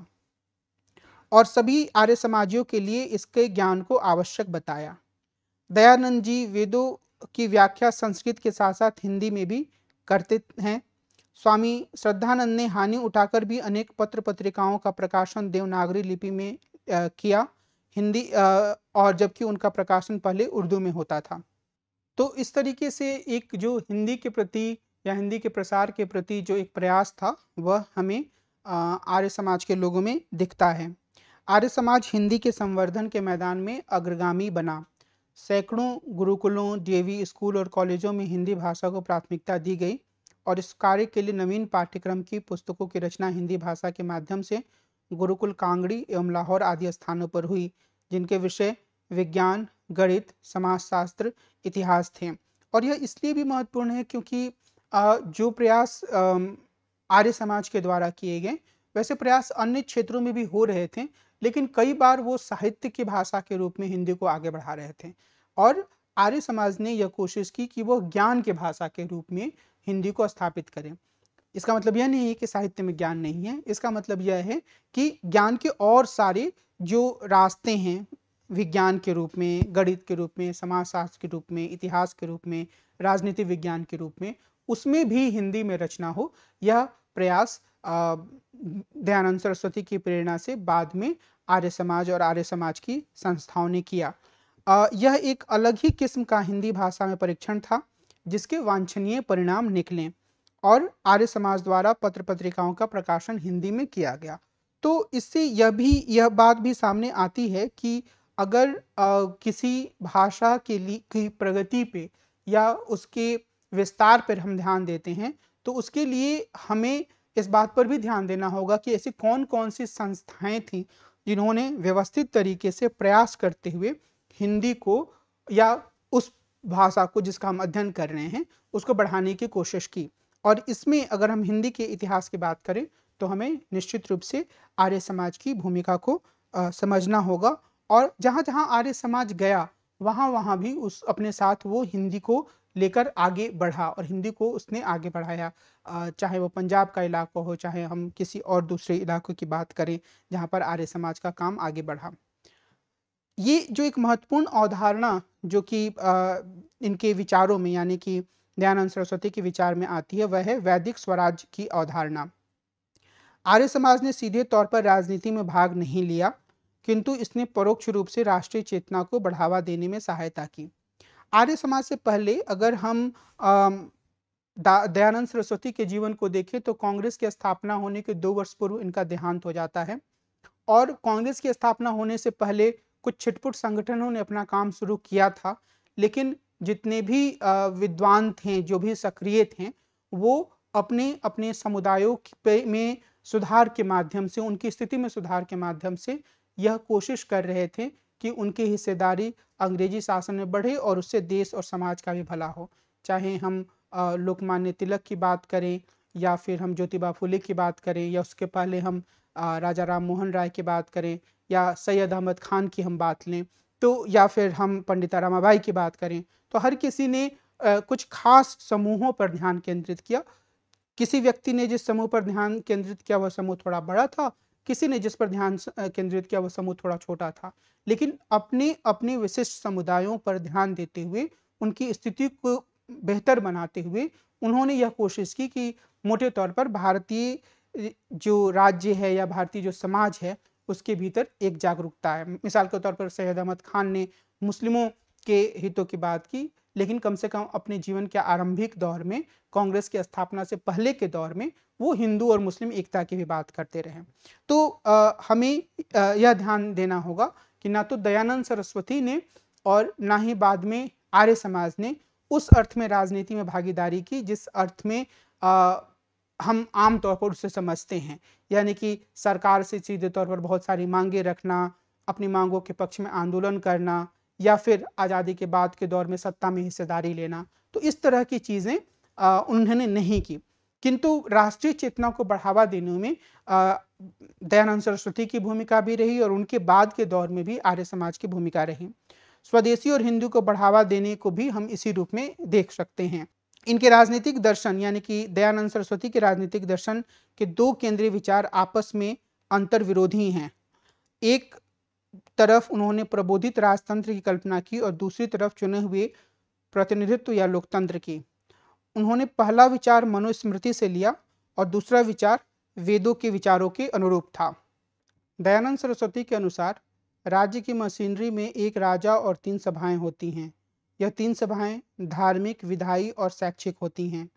और सभी आर्य समाजियों के लिए इसके ज्ञान को आवश्यक बताया दयानंद जी वेदों की व्याख्या संस्कृत के साथ साथ हिंदी में भी करते हैं स्वामी श्रद्धानंद ने हानि उठाकर भी अनेक पत्र पत्रिकाओं का प्रकाशन देवनागरी लिपि में आ, किया हिंदी आ, और जबकि उनका प्रकाशन पहले उर्दू में होता था तो इस तरीके से एक जो हिंदी के प्रति या हिंदी के प्रसार के प्रति जो एक प्रयास था वह हमें आर्य समाज के लोगों में दिखता है आर्य समाज हिंदी के संवर्धन के मैदान में अग्रगामी बना सैकड़ों गुरुकुलों डीएवी स्कूल और कॉलेजों में हिंदी भाषा को प्राथमिकता दी गई और इस कार्य के लिए नवीन पाठ्यक्रम की पुस्तकों की रचना हिंदी भाषा के माध्यम से गुरुकुल कांगड़ी एवं लाहौर आदि स्थानों पर हुई जिनके विषय विज्ञान गणित समाजशास्त्र इतिहास थे और यह इसलिए भी महत्वपूर्ण है क्योंकि जो प्रयास आर्य समाज के द्वारा किए गए वैसे प्रयास अन्य क्षेत्रों में भी हो रहे थे लेकिन कई बार वो साहित्य की भाषा के रूप में हिंदी को आगे बढ़ा रहे थे और आर्य समाज ने यह कोशिश की कि वो ज्ञान के भाषा के रूप में हिंदी को स्थापित करें इसका मतलब यह नहीं है कि साहित्य में ज्ञान नहीं है इसका मतलब यह है कि ज्ञान के और सारे जो रास्ते हैं विज्ञान के रूप में गणित के रूप में समाजशास्त्र के रूप में इतिहास के रूप में राजनीति विज्ञान के रूप में उसमें भी हिंदी में रचना हो यह प्रयास दयानंद सरस्वती की प्रेरणा से बाद में आर्य समाज और आर्य समाज की संस्थाओं ने किया यह एक अलग ही किस्म का हिंदी भाषा में परीक्षण था जिसके वांछनीय परिणाम निकले और आर्य समाज द्वारा पत्र पत्रिकाओं का प्रकाशन हिंदी में किया गया तो इससे यह भी यह बात भी सामने आती है कि अगर आ, किसी भाषा के लिए की प्रगति पे या उसके विस्तार पर हम ध्यान देते हैं तो उसके लिए हमें इस बात पर भी ध्यान देना होगा कि ऐसी कौन कौन सी संस्थाएं थीं जिन्होंने व्यवस्थित तरीके से प्रयास करते हुए हिंदी को या भाषा को जिसका हम अध्ययन कर रहे हैं उसको बढ़ाने की कोशिश की और इसमें अगर हम हिंदी के इतिहास की बात करें तो हमें निश्चित रूप से आर्य समाज की भूमिका को आ, समझना होगा और जहाँ जहाँ आर्य समाज गया वहाँ वहाँ भी उस अपने साथ वो हिंदी को लेकर आगे बढ़ा और हिंदी को उसने आगे बढ़ाया चाहे वो पंजाब का इलाका हो चाहे हम किसी और दूसरे इलाकों की बात करें जहाँ पर आर्य समाज का काम आगे बढ़ा ये जो एक महत्वपूर्ण अवधारणा जो कि इनके विचारों में यानी कि दयानंद सरस्वती के विचार में आती है वह है वैदिक स्वराज की अवधारणा आर्य समाज ने सीधे तौर पर राजनीति में भाग नहीं लिया किंतु इसने परोक्ष रूप से राष्ट्रीय चेतना को बढ़ावा देने में सहायता की आर्य समाज से पहले अगर हम दयानंद सरस्वती के जीवन को देखें तो कांग्रेस की स्थापना होने के दो वर्ष पूर्व इनका देहांत हो जाता है और कांग्रेस की स्थापना होने से पहले कुछ छिटपुट संगठनों ने अपना काम शुरू किया था लेकिन जितने भी विद्वान थे जो भी सक्रिय थे वो अपने अपने समुदायों में सुधार के माध्यम से उनकी स्थिति में सुधार के माध्यम से यह कोशिश कर रहे थे कि उनकी हिस्सेदारी अंग्रेजी शासन में बढ़े और उससे देश और समाज का भी भला हो चाहे हम लोकमान्य तिलक की बात करें या फिर हम ज्योतिबा फुले की बात करें या उसके पहले हम राजा राम मोहन राय की बात करें या सैयद अहमद खान की हम बात लें तो या फिर हम पंडिता रामाबाई की बात करें तो हर किसी ने कुछ खास समूहों पर ध्यान केंद्रित किया किसी व्यक्ति ने जिस समूह पर ध्यान केंद्रित किया वह समूह थोड़ा बड़ा था किसी ने जिस पर ध्यान केंद्रित किया वह समूह थोड़ा छोटा था लेकिन अपने अपने विशिष्ट समुदायों पर ध्यान देते हुए उनकी स्थिति को बेहतर बनाते हुए उन्होंने यह कोशिश की कि मोटे तौर पर भारतीय जो राज्य है या भारतीय जो समाज है उसके भीतर एक जागरूकता है मिसाल के तौर पर सैयद अहमद खान ने मुस्लिमों के हितों की बात की लेकिन कम से कम अपने जीवन के आरंभिक दौर में कांग्रेस की स्थापना से पहले के दौर में वो हिंदू और मुस्लिम एकता की भी बात करते रहे तो आ, हमें आ, यह ध्यान देना होगा कि ना तो दयानंद सरस्वती ने और ना ही बाद में आर्य समाज ने उस अर्थ में राजनीति में भागीदारी की जिस अर्थ में आ, हम आम तौर पर उससे समझते हैं यानी कि सरकार से सीधे तौर पर बहुत सारी मांगे रखना अपनी मांगों के पक्ष में आंदोलन करना या फिर आज़ादी के बाद के दौर में सत्ता में हिस्सेदारी लेना तो इस तरह की चीज़ें उन्होंने नहीं की किंतु राष्ट्रीय चेतना को बढ़ावा देने में दयानंद सरस्वती की भूमिका भी रही और उनके बाद के दौर में भी आर्य समाज की भूमिका रही स्वदेशी और हिंदू को बढ़ावा देने को भी हम इसी रूप में देख सकते हैं इनके राजनीतिक दर्शन यानी कि दयानंद सरस्वती के राजनीतिक दर्शन के दो केंद्रीय विचार आपस में अंतर विरोधी हैं एक तरफ उन्होंने प्रबोधित राजतंत्र की कल्पना की और दूसरी तरफ चुने हुए प्रतिनिधित्व या लोकतंत्र की उन्होंने पहला विचार मनुस्मृति से लिया और दूसरा विचार वेदों के विचारों के अनुरूप था दयानंद सरस्वती के अनुसार राज्य की मशीनरी में एक राजा और तीन सभाएं होती हैं यह तीन सभाएं धार्मिक विधायी और शैक्षिक होती हैं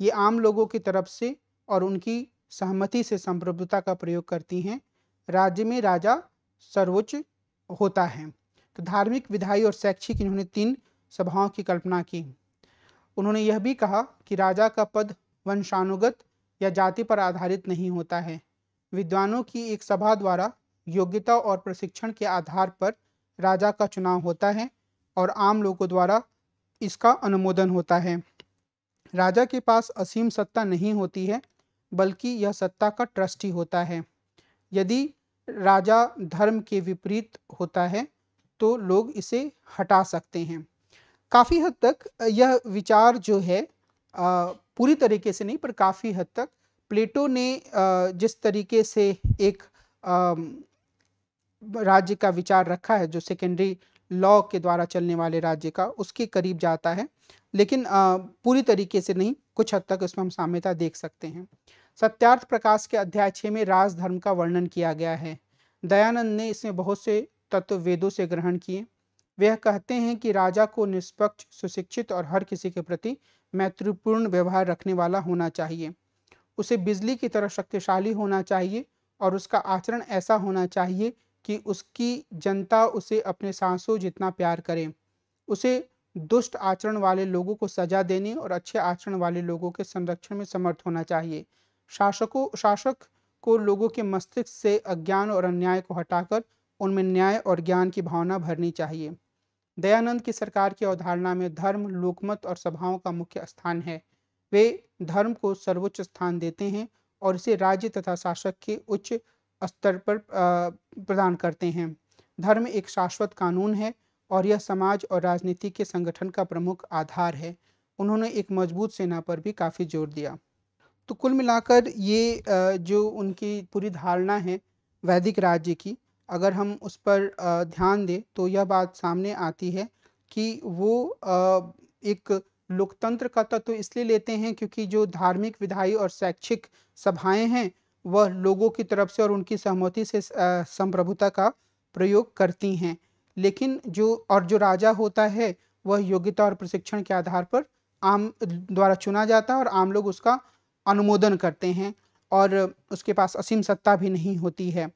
ये आम लोगों की तरफ से और उनकी सहमति से संप्रभुता का प्रयोग करती हैं राज्य में राजा सर्वोच्च होता है तो धार्मिक विधायी और शैक्षिक इन्होंने तीन सभाओं की कल्पना की उन्होंने यह भी कहा कि राजा का पद वंशानुगत या जाति पर आधारित नहीं होता है विद्वानों की एक सभा द्वारा योग्यता और प्रशिक्षण के आधार पर राजा का चुनाव होता है और आम लोगों द्वारा इसका अनुमोदन होता है राजा के पास असीम सत्ता नहीं होती है बल्कि यह सत्ता का ट्रस्टी होता है यदि राजा धर्म के विपरीत होता है तो लोग इसे हटा सकते हैं काफ़ी हद तक यह विचार जो है पूरी तरीके से नहीं पर काफ़ी हद तक प्लेटो ने जिस तरीके से एक राज्य का विचार रखा है जो सेकेंडरी लॉ के द्वारा चलने वाले राज्य का उसके करीब जाता है लेकिन पूरी तरीके से नहीं कुछ हद तक उसमें हम साम्यता देख सकते हैं सत्यार्थ प्रकाश के अध्याय छः में राजधर्म का वर्णन किया गया है दयानंद ने इसमें बहुत से तत्व वेदों से ग्रहण किए वह कहते हैं कि राजा को निष्पक्ष सुशिक्षित और हर किसी के प्रति मैत्रीपूर्ण व्यवहार रखने वाला होना चाहिए उसे बिजली की तरह शक्तिशाली होना चाहिए और उसका आचरण ऐसा होना चाहिए कि उसकी जनता उसे अपने सांसों जितना प्यार करे उसे दुष्ट आचरण वाले लोगों को सजा देने और अच्छे आचरण वाले लोगों के संरक्षण में समर्थ होना चाहिए शासकों शासक को लोगों के मस्तिष्क से अज्ञान और अन्याय को हटाकर उनमें न्याय और ज्ञान की भावना भरनी चाहिए दयानंद की सरकार की अवधारणा में धर्म लोकमत और सभाओं का मुख्य स्थान है वे धर्म को सर्वोच्च स्थान देते हैं और इसे राज्य तथा शासक के उच्च स्तर पर प्रदान करते हैं धर्म एक शाश्वत कानून है और यह समाज और राजनीति के संगठन का प्रमुख आधार है उन्होंने एक मजबूत सेना पर भी काफ़ी जोर दिया तो कुल मिलाकर ये जो उनकी पूरी धारणा है वैदिक राज्य की अगर हम उस पर ध्यान दें तो यह बात सामने आती है कि वो एक लोकतंत्र का तत्व तो इसलिए लेते हैं क्योंकि जो धार्मिक विधायी और शैक्षिक सभाएं हैं वह लोगों की तरफ से और उनकी सहमति से संप्रभुता का प्रयोग करती हैं लेकिन जो और जो राजा होता है वह योग्यता और प्रशिक्षण के आधार पर आम द्वारा चुना जाता है और आम लोग उसका अनुमोदन करते हैं और उसके पास असीम सत्ता भी नहीं होती है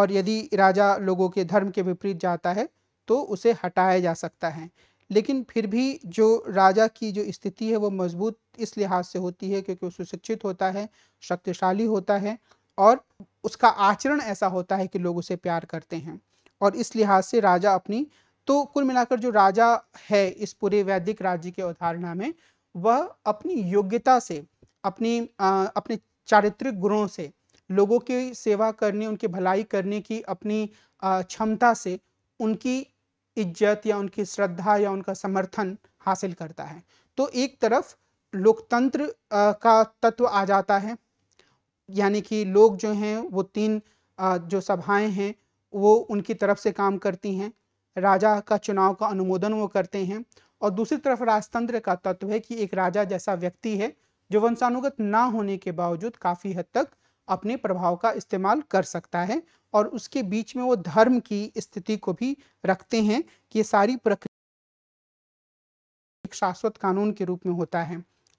और यदि राजा लोगों के धर्म के विपरीत जाता है तो उसे हटाया जा सकता है लेकिन फिर भी जो राजा की जो स्थिति है वो मजबूत इस लिहाज से होती है क्योंकि वो सुशिक्षित होता है शक्तिशाली होता है और उसका आचरण ऐसा होता है कि लोग उसे प्यार करते हैं और इस लिहाज से राजा अपनी तो कुल मिलाकर जो राजा है इस पूरे वैदिक राज्य के अवधारणा में वह अपनी योग्यता से अपनी आ, अपने चारित्रिक गुणों से लोगों की सेवा करने उनकी भलाई करने की अपनी क्षमता से उनकी इज्जत या उनकी श्रद्धा या उनका समर्थन हासिल करता है तो एक तरफ लोकतंत्र का तत्व आ जाता है यानी कि लोग जो हैं वो तीन जो सभाएं हैं वो उनकी तरफ से काम करती हैं राजा का चुनाव का अनुमोदन वो करते हैं और दूसरी तरफ राजतंत्र का तत्व है कि एक राजा जैसा व्यक्ति है जो वंशानुगत ना होने के बावजूद काफ़ी हद तक अपने प्रभाव का इस्तेमाल कर सकता है और उसके बीच में वो धर्म की स्थिति को भी रखते हैं कि ये सारी प्रक्रिया एक शाश्वत कानून के रूप में होता है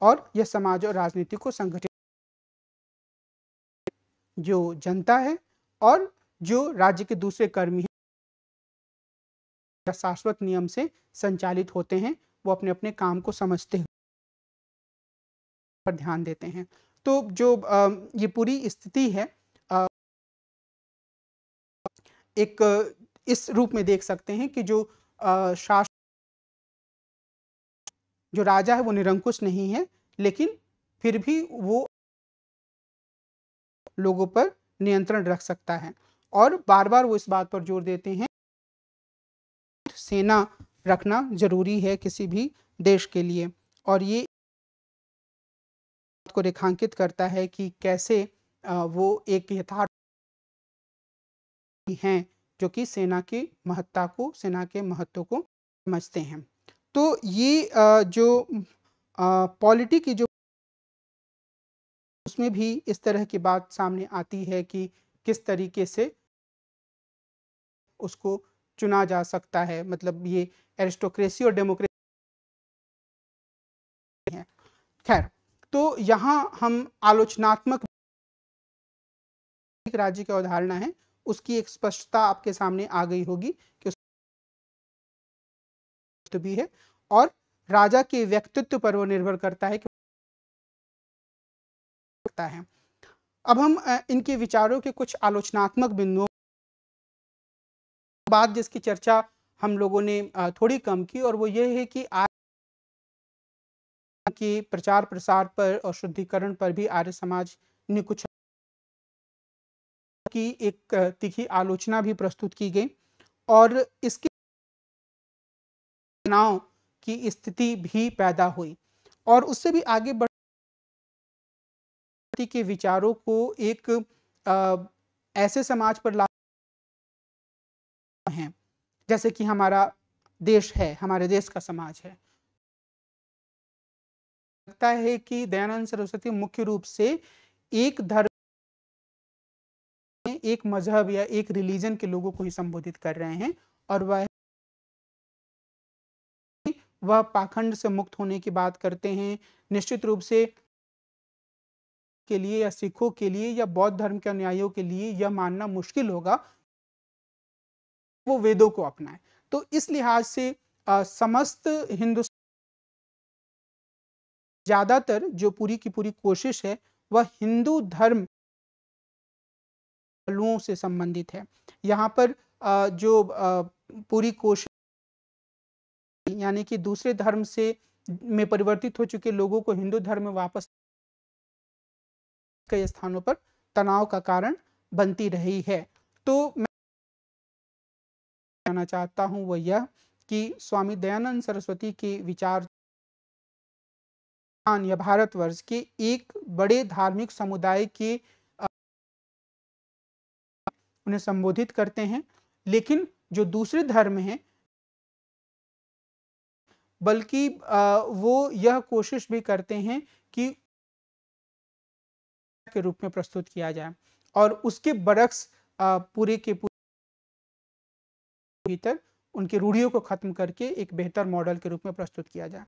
और यह समाज और राजनीति को संगठित जो जनता है और जो राज्य के दूसरे कर्मी हैं शाश्वत नियम से संचालित होते हैं वो अपने अपने काम को समझते हुए पर ध्यान देते हैं तो जो ये पूरी स्थिति है एक इस रूप में देख सकते हैं कि जो शासन जो राजा है वो निरंकुश नहीं है लेकिन फिर भी वो लोगों पर नियंत्रण रख सकता है और बार बार वो इस बात पर जोर देते हैं सेना रखना जरूरी है किसी भी देश के लिए और ये को रेखांकित करता है कि कैसे वो एक यथार्थ हैं जो कि सेना की महत्ता को सेना के महत्व को समझते हैं तो ये जो पॉलिटी की जो उसमें भी इस तरह की बात सामने आती है कि किस तरीके से उसको चुना जा सकता है मतलब ये एरिस्टोक्रेसी और डेमोक्रेसी है खैर तो यहाँ हम आलोचनात्मक राज्य की अवधारणा है उसकी एक स्पष्टता आपके सामने आ गई होगी कि तो भी है और राजा के व्यक्तित्व पर वो निर्भर करता है कि करता है अब हम इनके विचारों के कुछ आलोचनात्मक बिंदुओं बाद जिसकी चर्चा हम लोगों ने थोड़ी कम की और वो ये है कि आज की प्रचार प्रसार पर और शुद्धिकरण पर भी आर्य समाज ने कुछ की एक तीखी आलोचना भी प्रस्तुत की गई और इसके चुनाव की स्थिति भी पैदा हुई और उससे भी आगे बढ़ के विचारों को एक आ, ऐसे समाज पर ला हैं जैसे कि हमारा देश है हमारे देश का समाज है लगता है कि दयानंद सरस्वती मुख्य रूप से एक धर्म एक मजहब या एक रिलीजन के लोगों को ही संबोधित कर रहे हैं और वह वह पाखंड से मुक्त होने की बात करते हैं निश्चित रूप से के लिए या सिखों के लिए या बौद्ध धर्म के अनुयायियों के लिए यह मानना मुश्किल होगा वो वेदों को अपनाए तो इस लिहाज से आ, समस्त हिंदुस्तान ज़्यादातर जो पूरी की पूरी कोशिश है वह हिंदू धर्म पहलुओं से संबंधित है यहाँ पर जो पूरी कोशिश यानी कि दूसरे धर्म से में परिवर्तित हो चुके लोगों को हिंदू धर्म में वापस कई स्थानों पर तनाव का कारण बनती रही है तो मैं कहना चाहता हूँ वह यह कि स्वामी दयानंद सरस्वती के विचार या भारतवर्ष के एक बड़े धार्मिक समुदाय के उन्हें संबोधित करते हैं लेकिन जो दूसरे धर्म हैं बल्कि वो यह कोशिश भी करते हैं कि के रूप में प्रस्तुत किया जाए और उसके बरक्स पूरे के पूरे भीतर उनके रूढ़ियों को खत्म करके एक बेहतर मॉडल के रूप में प्रस्तुत किया जाए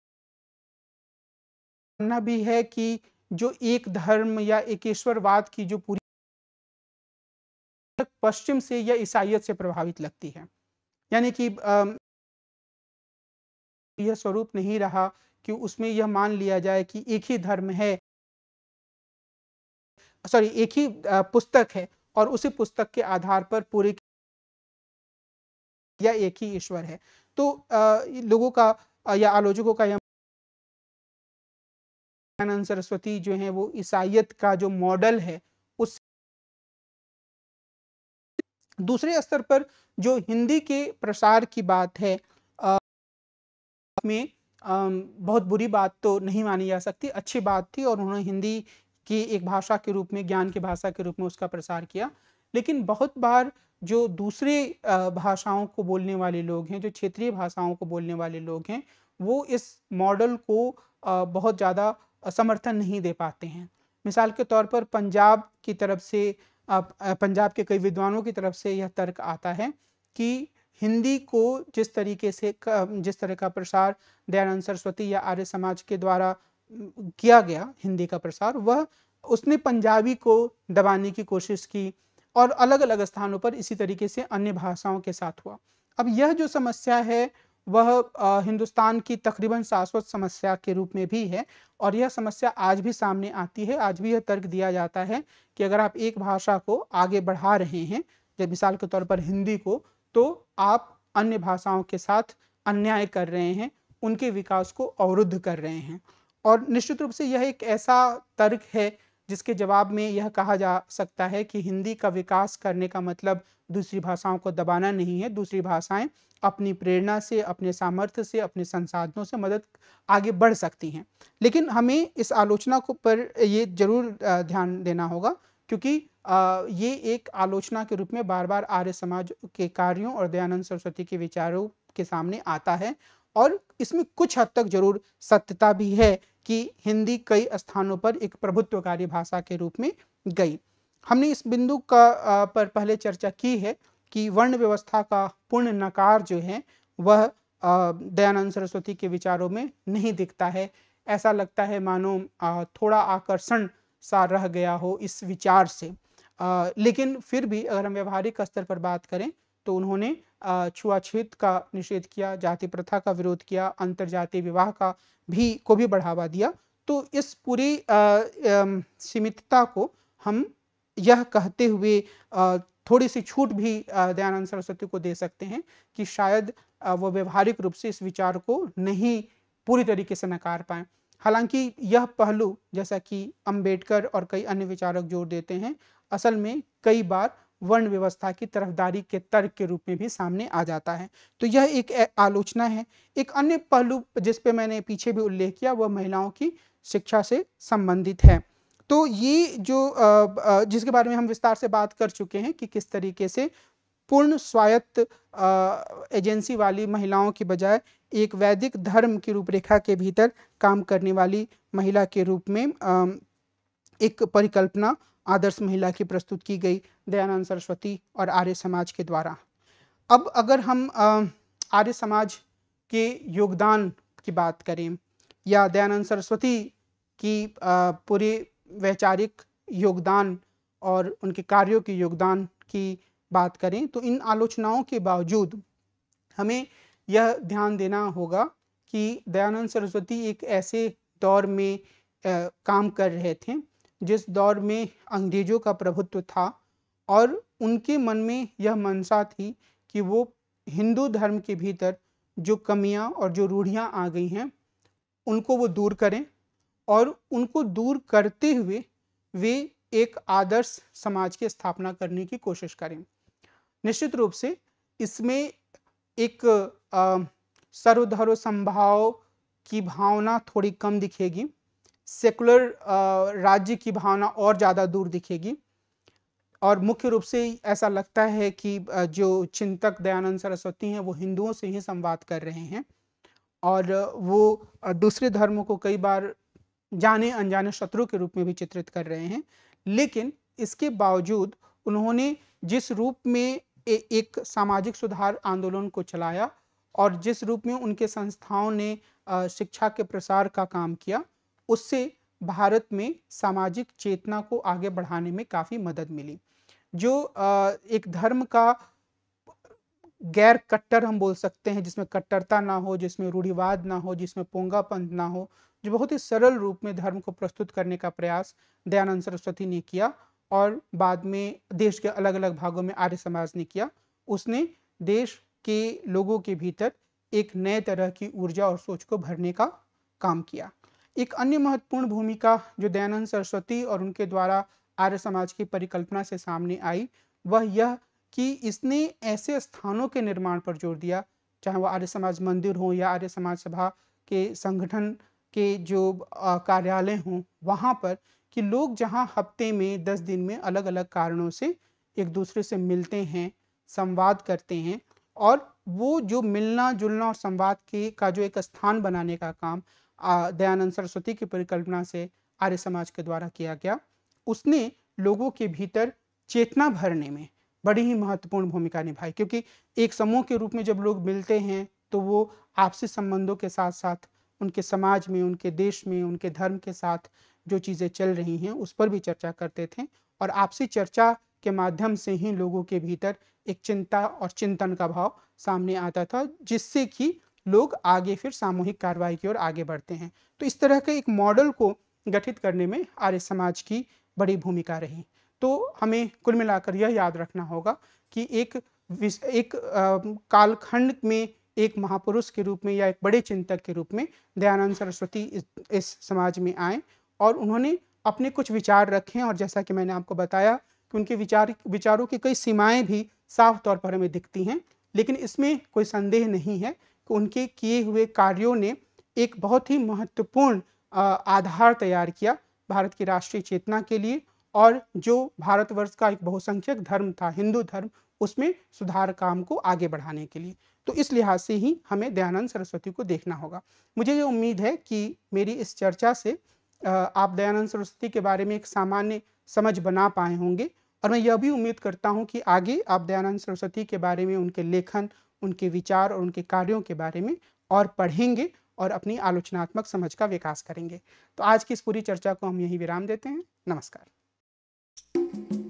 मानना भी है कि जो एक धर्म या एकेश्वरवाद की जो पूरी पश्चिम से या ईसाइत से प्रभावित लगती है यानी कि यह स्वरूप नहीं रहा कि उसमें यह मान लिया जाए कि एक ही धर्म है सॉरी एक ही पुस्तक है और उसी पुस्तक के आधार पर पूरे या एक ही ईश्वर है तो लोगों का या आलोचकों का यह दयानंद सरस्वती जो है वो ईसाइत का जो मॉडल है उस दूसरे स्तर पर जो हिंदी के प्रसार की बात है आ, में आ, बहुत बुरी बात तो नहीं मानी जा सकती अच्छी बात थी और उन्होंने हिंदी की एक भाषा के रूप में ज्ञान की भाषा के रूप में उसका प्रसार किया लेकिन बहुत बार जो दूसरे भाषाओं को बोलने वाले लोग हैं जो क्षेत्रीय भाषाओं को बोलने वाले लोग हैं वो इस मॉडल को बहुत ज़्यादा समर्थन नहीं दे पाते हैं मिसाल के तौर पर पंजाब की तरफ से पंजाब के कई विद्वानों की तरफ से यह तर्क आता है कि हिंदी को जिस तरीके से जिस तरह का प्रसार दयानंद सरस्वती या आर्य समाज के द्वारा किया गया हिंदी का प्रसार वह उसने पंजाबी को दबाने की कोशिश की और अलग अलग स्थानों पर इसी तरीके से अन्य भाषाओं के साथ हुआ अब यह जो समस्या है वह हिंदुस्तान की तकरीबन शाश्वत समस्या के रूप में भी है और यह समस्या आज भी सामने आती है आज भी यह तर्क दिया जाता है कि अगर आप एक भाषा को आगे बढ़ा रहे हैं जब मिसाल के तौर पर हिंदी को तो आप अन्य भाषाओं के साथ अन्याय कर रहे हैं उनके विकास को अवरुद्ध कर रहे हैं और निश्चित रूप से यह एक ऐसा तर्क है जिसके जवाब में यह कहा जा सकता है कि हिंदी का विकास करने का मतलब दूसरी भाषाओं को दबाना नहीं है दूसरी भाषाएं अपनी प्रेरणा से अपने सामर्थ्य से अपने संसाधनों से मदद आगे बढ़ सकती हैं लेकिन हमें इस आलोचना को पर ये जरूर ध्यान देना होगा क्योंकि ये एक आलोचना के रूप में बार बार आर्य समाज के कार्यों और दयानंद सरस्वती के विचारों के सामने आता है और इसमें कुछ हद तक जरूर सत्यता भी है कि हिंदी कई स्थानों पर एक प्रभुत्वकारी भाषा के रूप में गई हमने इस बिंदु का पर पहले चर्चा की है कि वर्ण व्यवस्था का पूर्ण नकार जो है वह दयानंद सरस्वती के विचारों में नहीं दिखता है ऐसा लगता है मानो थोड़ा आकर्षण सा रह गया हो इस विचार से लेकिन फिर भी अगर हम व्यवहारिक स्तर पर बात करें तो उन्होंने छुआछूत का निषेध किया जाति प्रथा का विरोध किया अंतर जातीय विवाह का भी को भी बढ़ावा दिया तो इस पूरी सीमितता को हम यह कहते हुए थोड़ी सी छूट भी दयानंद सरस्वती को दे सकते हैं कि शायद वो व्यवहारिक रूप से इस विचार को नहीं पूरी तरीके से नकार पाए हालांकि यह पहलू जैसा कि अंबेडकर और कई अन्य विचारक जोर देते हैं असल में कई बार वर्ण व्यवस्था की तरफदारी के तर्क के रूप में भी सामने आ जाता है तो यह एक आलोचना है एक अन्य पहलू जिस पे मैंने पीछे भी उल्लेख किया वह महिलाओं की शिक्षा से संबंधित है तो ये जो जिसके बारे में हम विस्तार से बात कर चुके हैं कि किस तरीके से पूर्ण स्वायत्त एजेंसी वाली महिलाओं की बजाय एक वैदिक धर्म की रूपरेखा के भीतर काम करने वाली महिला के रूप में एक परिकल्पना आदर्श महिला की प्रस्तुत की गई दयानंद सरस्वती और आर्य समाज के द्वारा अब अगर हम आर्य समाज के योगदान की बात करें या दयानंद सरस्वती की पूरे वैचारिक योगदान और उनके कार्यों के योगदान की बात करें तो इन आलोचनाओं के बावजूद हमें यह ध्यान देना होगा कि दयानंद सरस्वती एक ऐसे दौर में आ, काम कर रहे थे जिस दौर में अंग्रेजों का प्रभुत्व था और उनके मन में यह मनसा थी कि वो हिंदू धर्म के भीतर जो कमियां और जो रूढ़ियां आ गई हैं उनको वो दूर करें और उनको दूर करते हुए वे एक आदर्श समाज की स्थापना करने की कोशिश करें निश्चित रूप से इसमें एक सर्वधर्म संभाव की भावना थोड़ी कम दिखेगी सेकुलर राज्य की भावना और ज़्यादा दूर दिखेगी और मुख्य रूप से ऐसा लगता है कि जो चिंतक दयानंद सरस्वती हैं वो हिंदुओं से ही संवाद कर रहे हैं और वो दूसरे धर्मों को कई बार जाने अनजाने शत्रु के रूप में भी चित्रित कर रहे हैं लेकिन इसके बावजूद उन्होंने जिस रूप में ए, एक सामाजिक सुधार आंदोलन को चलाया और जिस रूप में उनके संस्थाओं ने शिक्षा के प्रसार का काम किया उससे भारत में सामाजिक चेतना को आगे बढ़ाने में काफ़ी मदद मिली जो एक धर्म का गैर कट्टर हम बोल सकते हैं जिसमें कट्टरता ना हो जिसमें रूढ़िवाद ना हो जिसमें पोंगापंथ ना हो जो बहुत ही सरल रूप में धर्म को प्रस्तुत करने का प्रयास दयानंद सरस्वती ने किया और बाद में देश के अलग अलग भागों में आर्य समाज ने किया उसने देश के लोगों के भीतर एक नए तरह की ऊर्जा और सोच को भरने का काम किया एक अन्य महत्वपूर्ण भूमिका जो दयानंद सरस्वती और उनके द्वारा आर्य समाज की परिकल्पना से सामने आई वह यह कि इसने ऐसे स्थानों के निर्माण पर जोर दिया चाहे वह आर्य समाज मंदिर हो या आर्य समाज सभा के संगठन के जो कार्यालय हों वहाँ पर कि लोग जहाँ हफ्ते में दस दिन में अलग अलग कारणों से एक दूसरे से मिलते हैं संवाद करते हैं और वो जो मिलना जुलना और संवाद के का जो एक स्थान बनाने का काम दयानंद सरस्वती की परिकल्पना से आर्य समाज के द्वारा किया गया उसने लोगों के भीतर चेतना भरने में बड़ी ही महत्वपूर्ण भूमिका निभाई क्योंकि एक समूह के रूप में जब लोग मिलते हैं तो वो आपसी संबंधों के साथ साथ उनके समाज में उनके देश में उनके धर्म के साथ जो चीज़ें चल रही हैं उस पर भी चर्चा करते थे और आपसी चर्चा के माध्यम से ही लोगों के भीतर एक चिंता और चिंतन का भाव सामने आता था जिससे कि लोग आगे फिर सामूहिक कार्रवाई की ओर आगे बढ़ते हैं तो इस तरह के एक मॉडल को गठित करने में आर्य समाज की बड़ी भूमिका रही तो हमें कुल मिलाकर यह याद रखना होगा कि एक एक कालखंड में एक महापुरुष के रूप में या एक बड़े चिंतक के रूप में दयानंद सरस्वती इस, इस समाज में आए और उन्होंने अपने कुछ विचार रखे और जैसा कि मैंने आपको बताया कि उनके विचार विचारों की कई सीमाएं भी साफ तौर पर हमें दिखती हैं लेकिन इसमें कोई संदेह नहीं है उनके किए हुए कार्यों ने एक बहुत ही महत्वपूर्ण आधार तैयार किया भारत की राष्ट्रीय चेतना के लिए और जो भारतवर्ष का एक बहुसंख्यक धर्म था हिंदू धर्म उसमें सुधार काम को आगे बढ़ाने के लिए तो इस लिहाज से ही हमें दयानंद सरस्वती को देखना होगा मुझे ये उम्मीद है कि मेरी इस चर्चा से आप दयानंद सरस्वती के बारे में एक सामान्य समझ बना पाए होंगे और मैं यह भी उम्मीद करता हूँ कि आगे आप दयानंद सरस्वती के बारे में उनके लेखन उनके विचार और उनके कार्यों के बारे में और पढ़ेंगे और अपनी आलोचनात्मक समझ का विकास करेंगे तो आज की इस पूरी चर्चा को हम यही विराम देते हैं नमस्कार